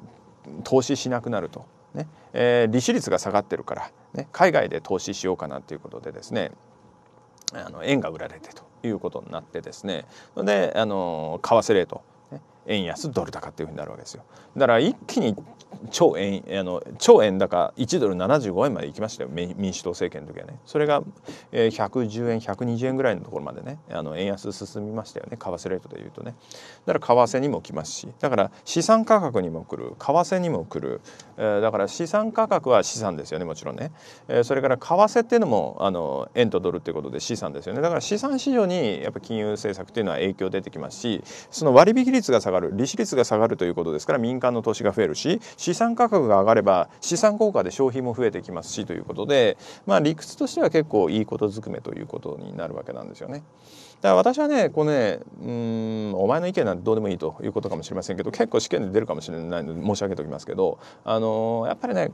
投資しなくなると、ねえー、利子率が下がってるから、ね、海外で投資しようかなということでですねあの円が売られてということになってですねであの為替レート円安ドル高っていうふうになるわけですよだから一気に超円あの超円高1ドル75円までいきましたよ民主党政権の時はねそれが、えー、110円120円ぐらいのところまでねあの円安進みましたよね為替レートでいうとねだから為替にも来ますしだから資産価格にも来る為替にも来る、えー、だから資産価格は資産ですよねもちろんね、えー、それから為替っていうのもあの円とドルっていうことで資産ですよねだから資産市場にやっぱ金融政策っていうのは影響出てきますしその割引率が下がる利子率が下がるということですから民間の投資が増えるし資産価格が上がれば資産効果で消費も増えてきますしということで、まあ、理屈としては結構いいことずくめということになるわけなんですよね。だから私はねこうねうんお前の意見なんてどうでもいいということかもしれませんけど結構試験で出るかもしれないので申し上げておきますけどあのー、やっぱりね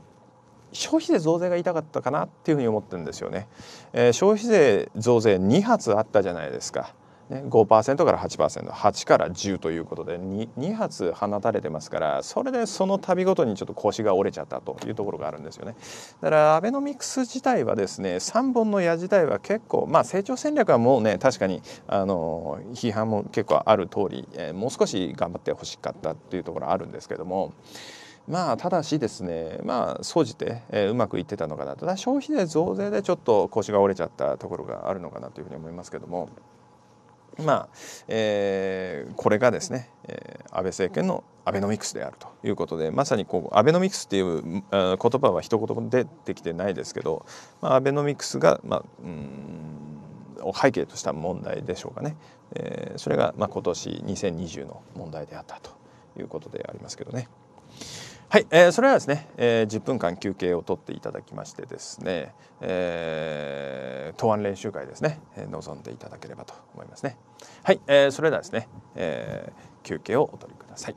消費税増税が痛かったかなっていうふに思ってるんですよね、えー、消費税増税2発あったじゃないですかね、5%から 8%8 から10ということで 2, 2発放たれてますからそれでその度ごとにちょっと腰が折れちゃったというところがあるんですよねだからアベノミクス自体はですね3本の矢自体は結構まあ成長戦略はもうね確かにあの批判も結構ある通り、えー、もう少し頑張ってほしかったっていうところあるんですけども。まあただしですねまあ総じて、えうまくいってたのかなただ消費税増税でちょっと腰が折れちゃったところがあるのかなというふうに思いますけども。まあえー、これがですね、えー、安倍政権のアベノミクスであるということでまさにこうアベノミクスっていう言葉は一言も出てきてないですけど、まあ、アベノミクスが、まあ、うんを背景とした問題でしょうかね、えー、それが、まあ、今年2020の問題であったということでありますけどね。はい、えー、それはですね、えー、10分間休憩を取っていただきましてですね、えー、答案練習会ですね、えー、臨んでいただければと思いますね。はい、えー、それではですね、えー、休憩をお取りください。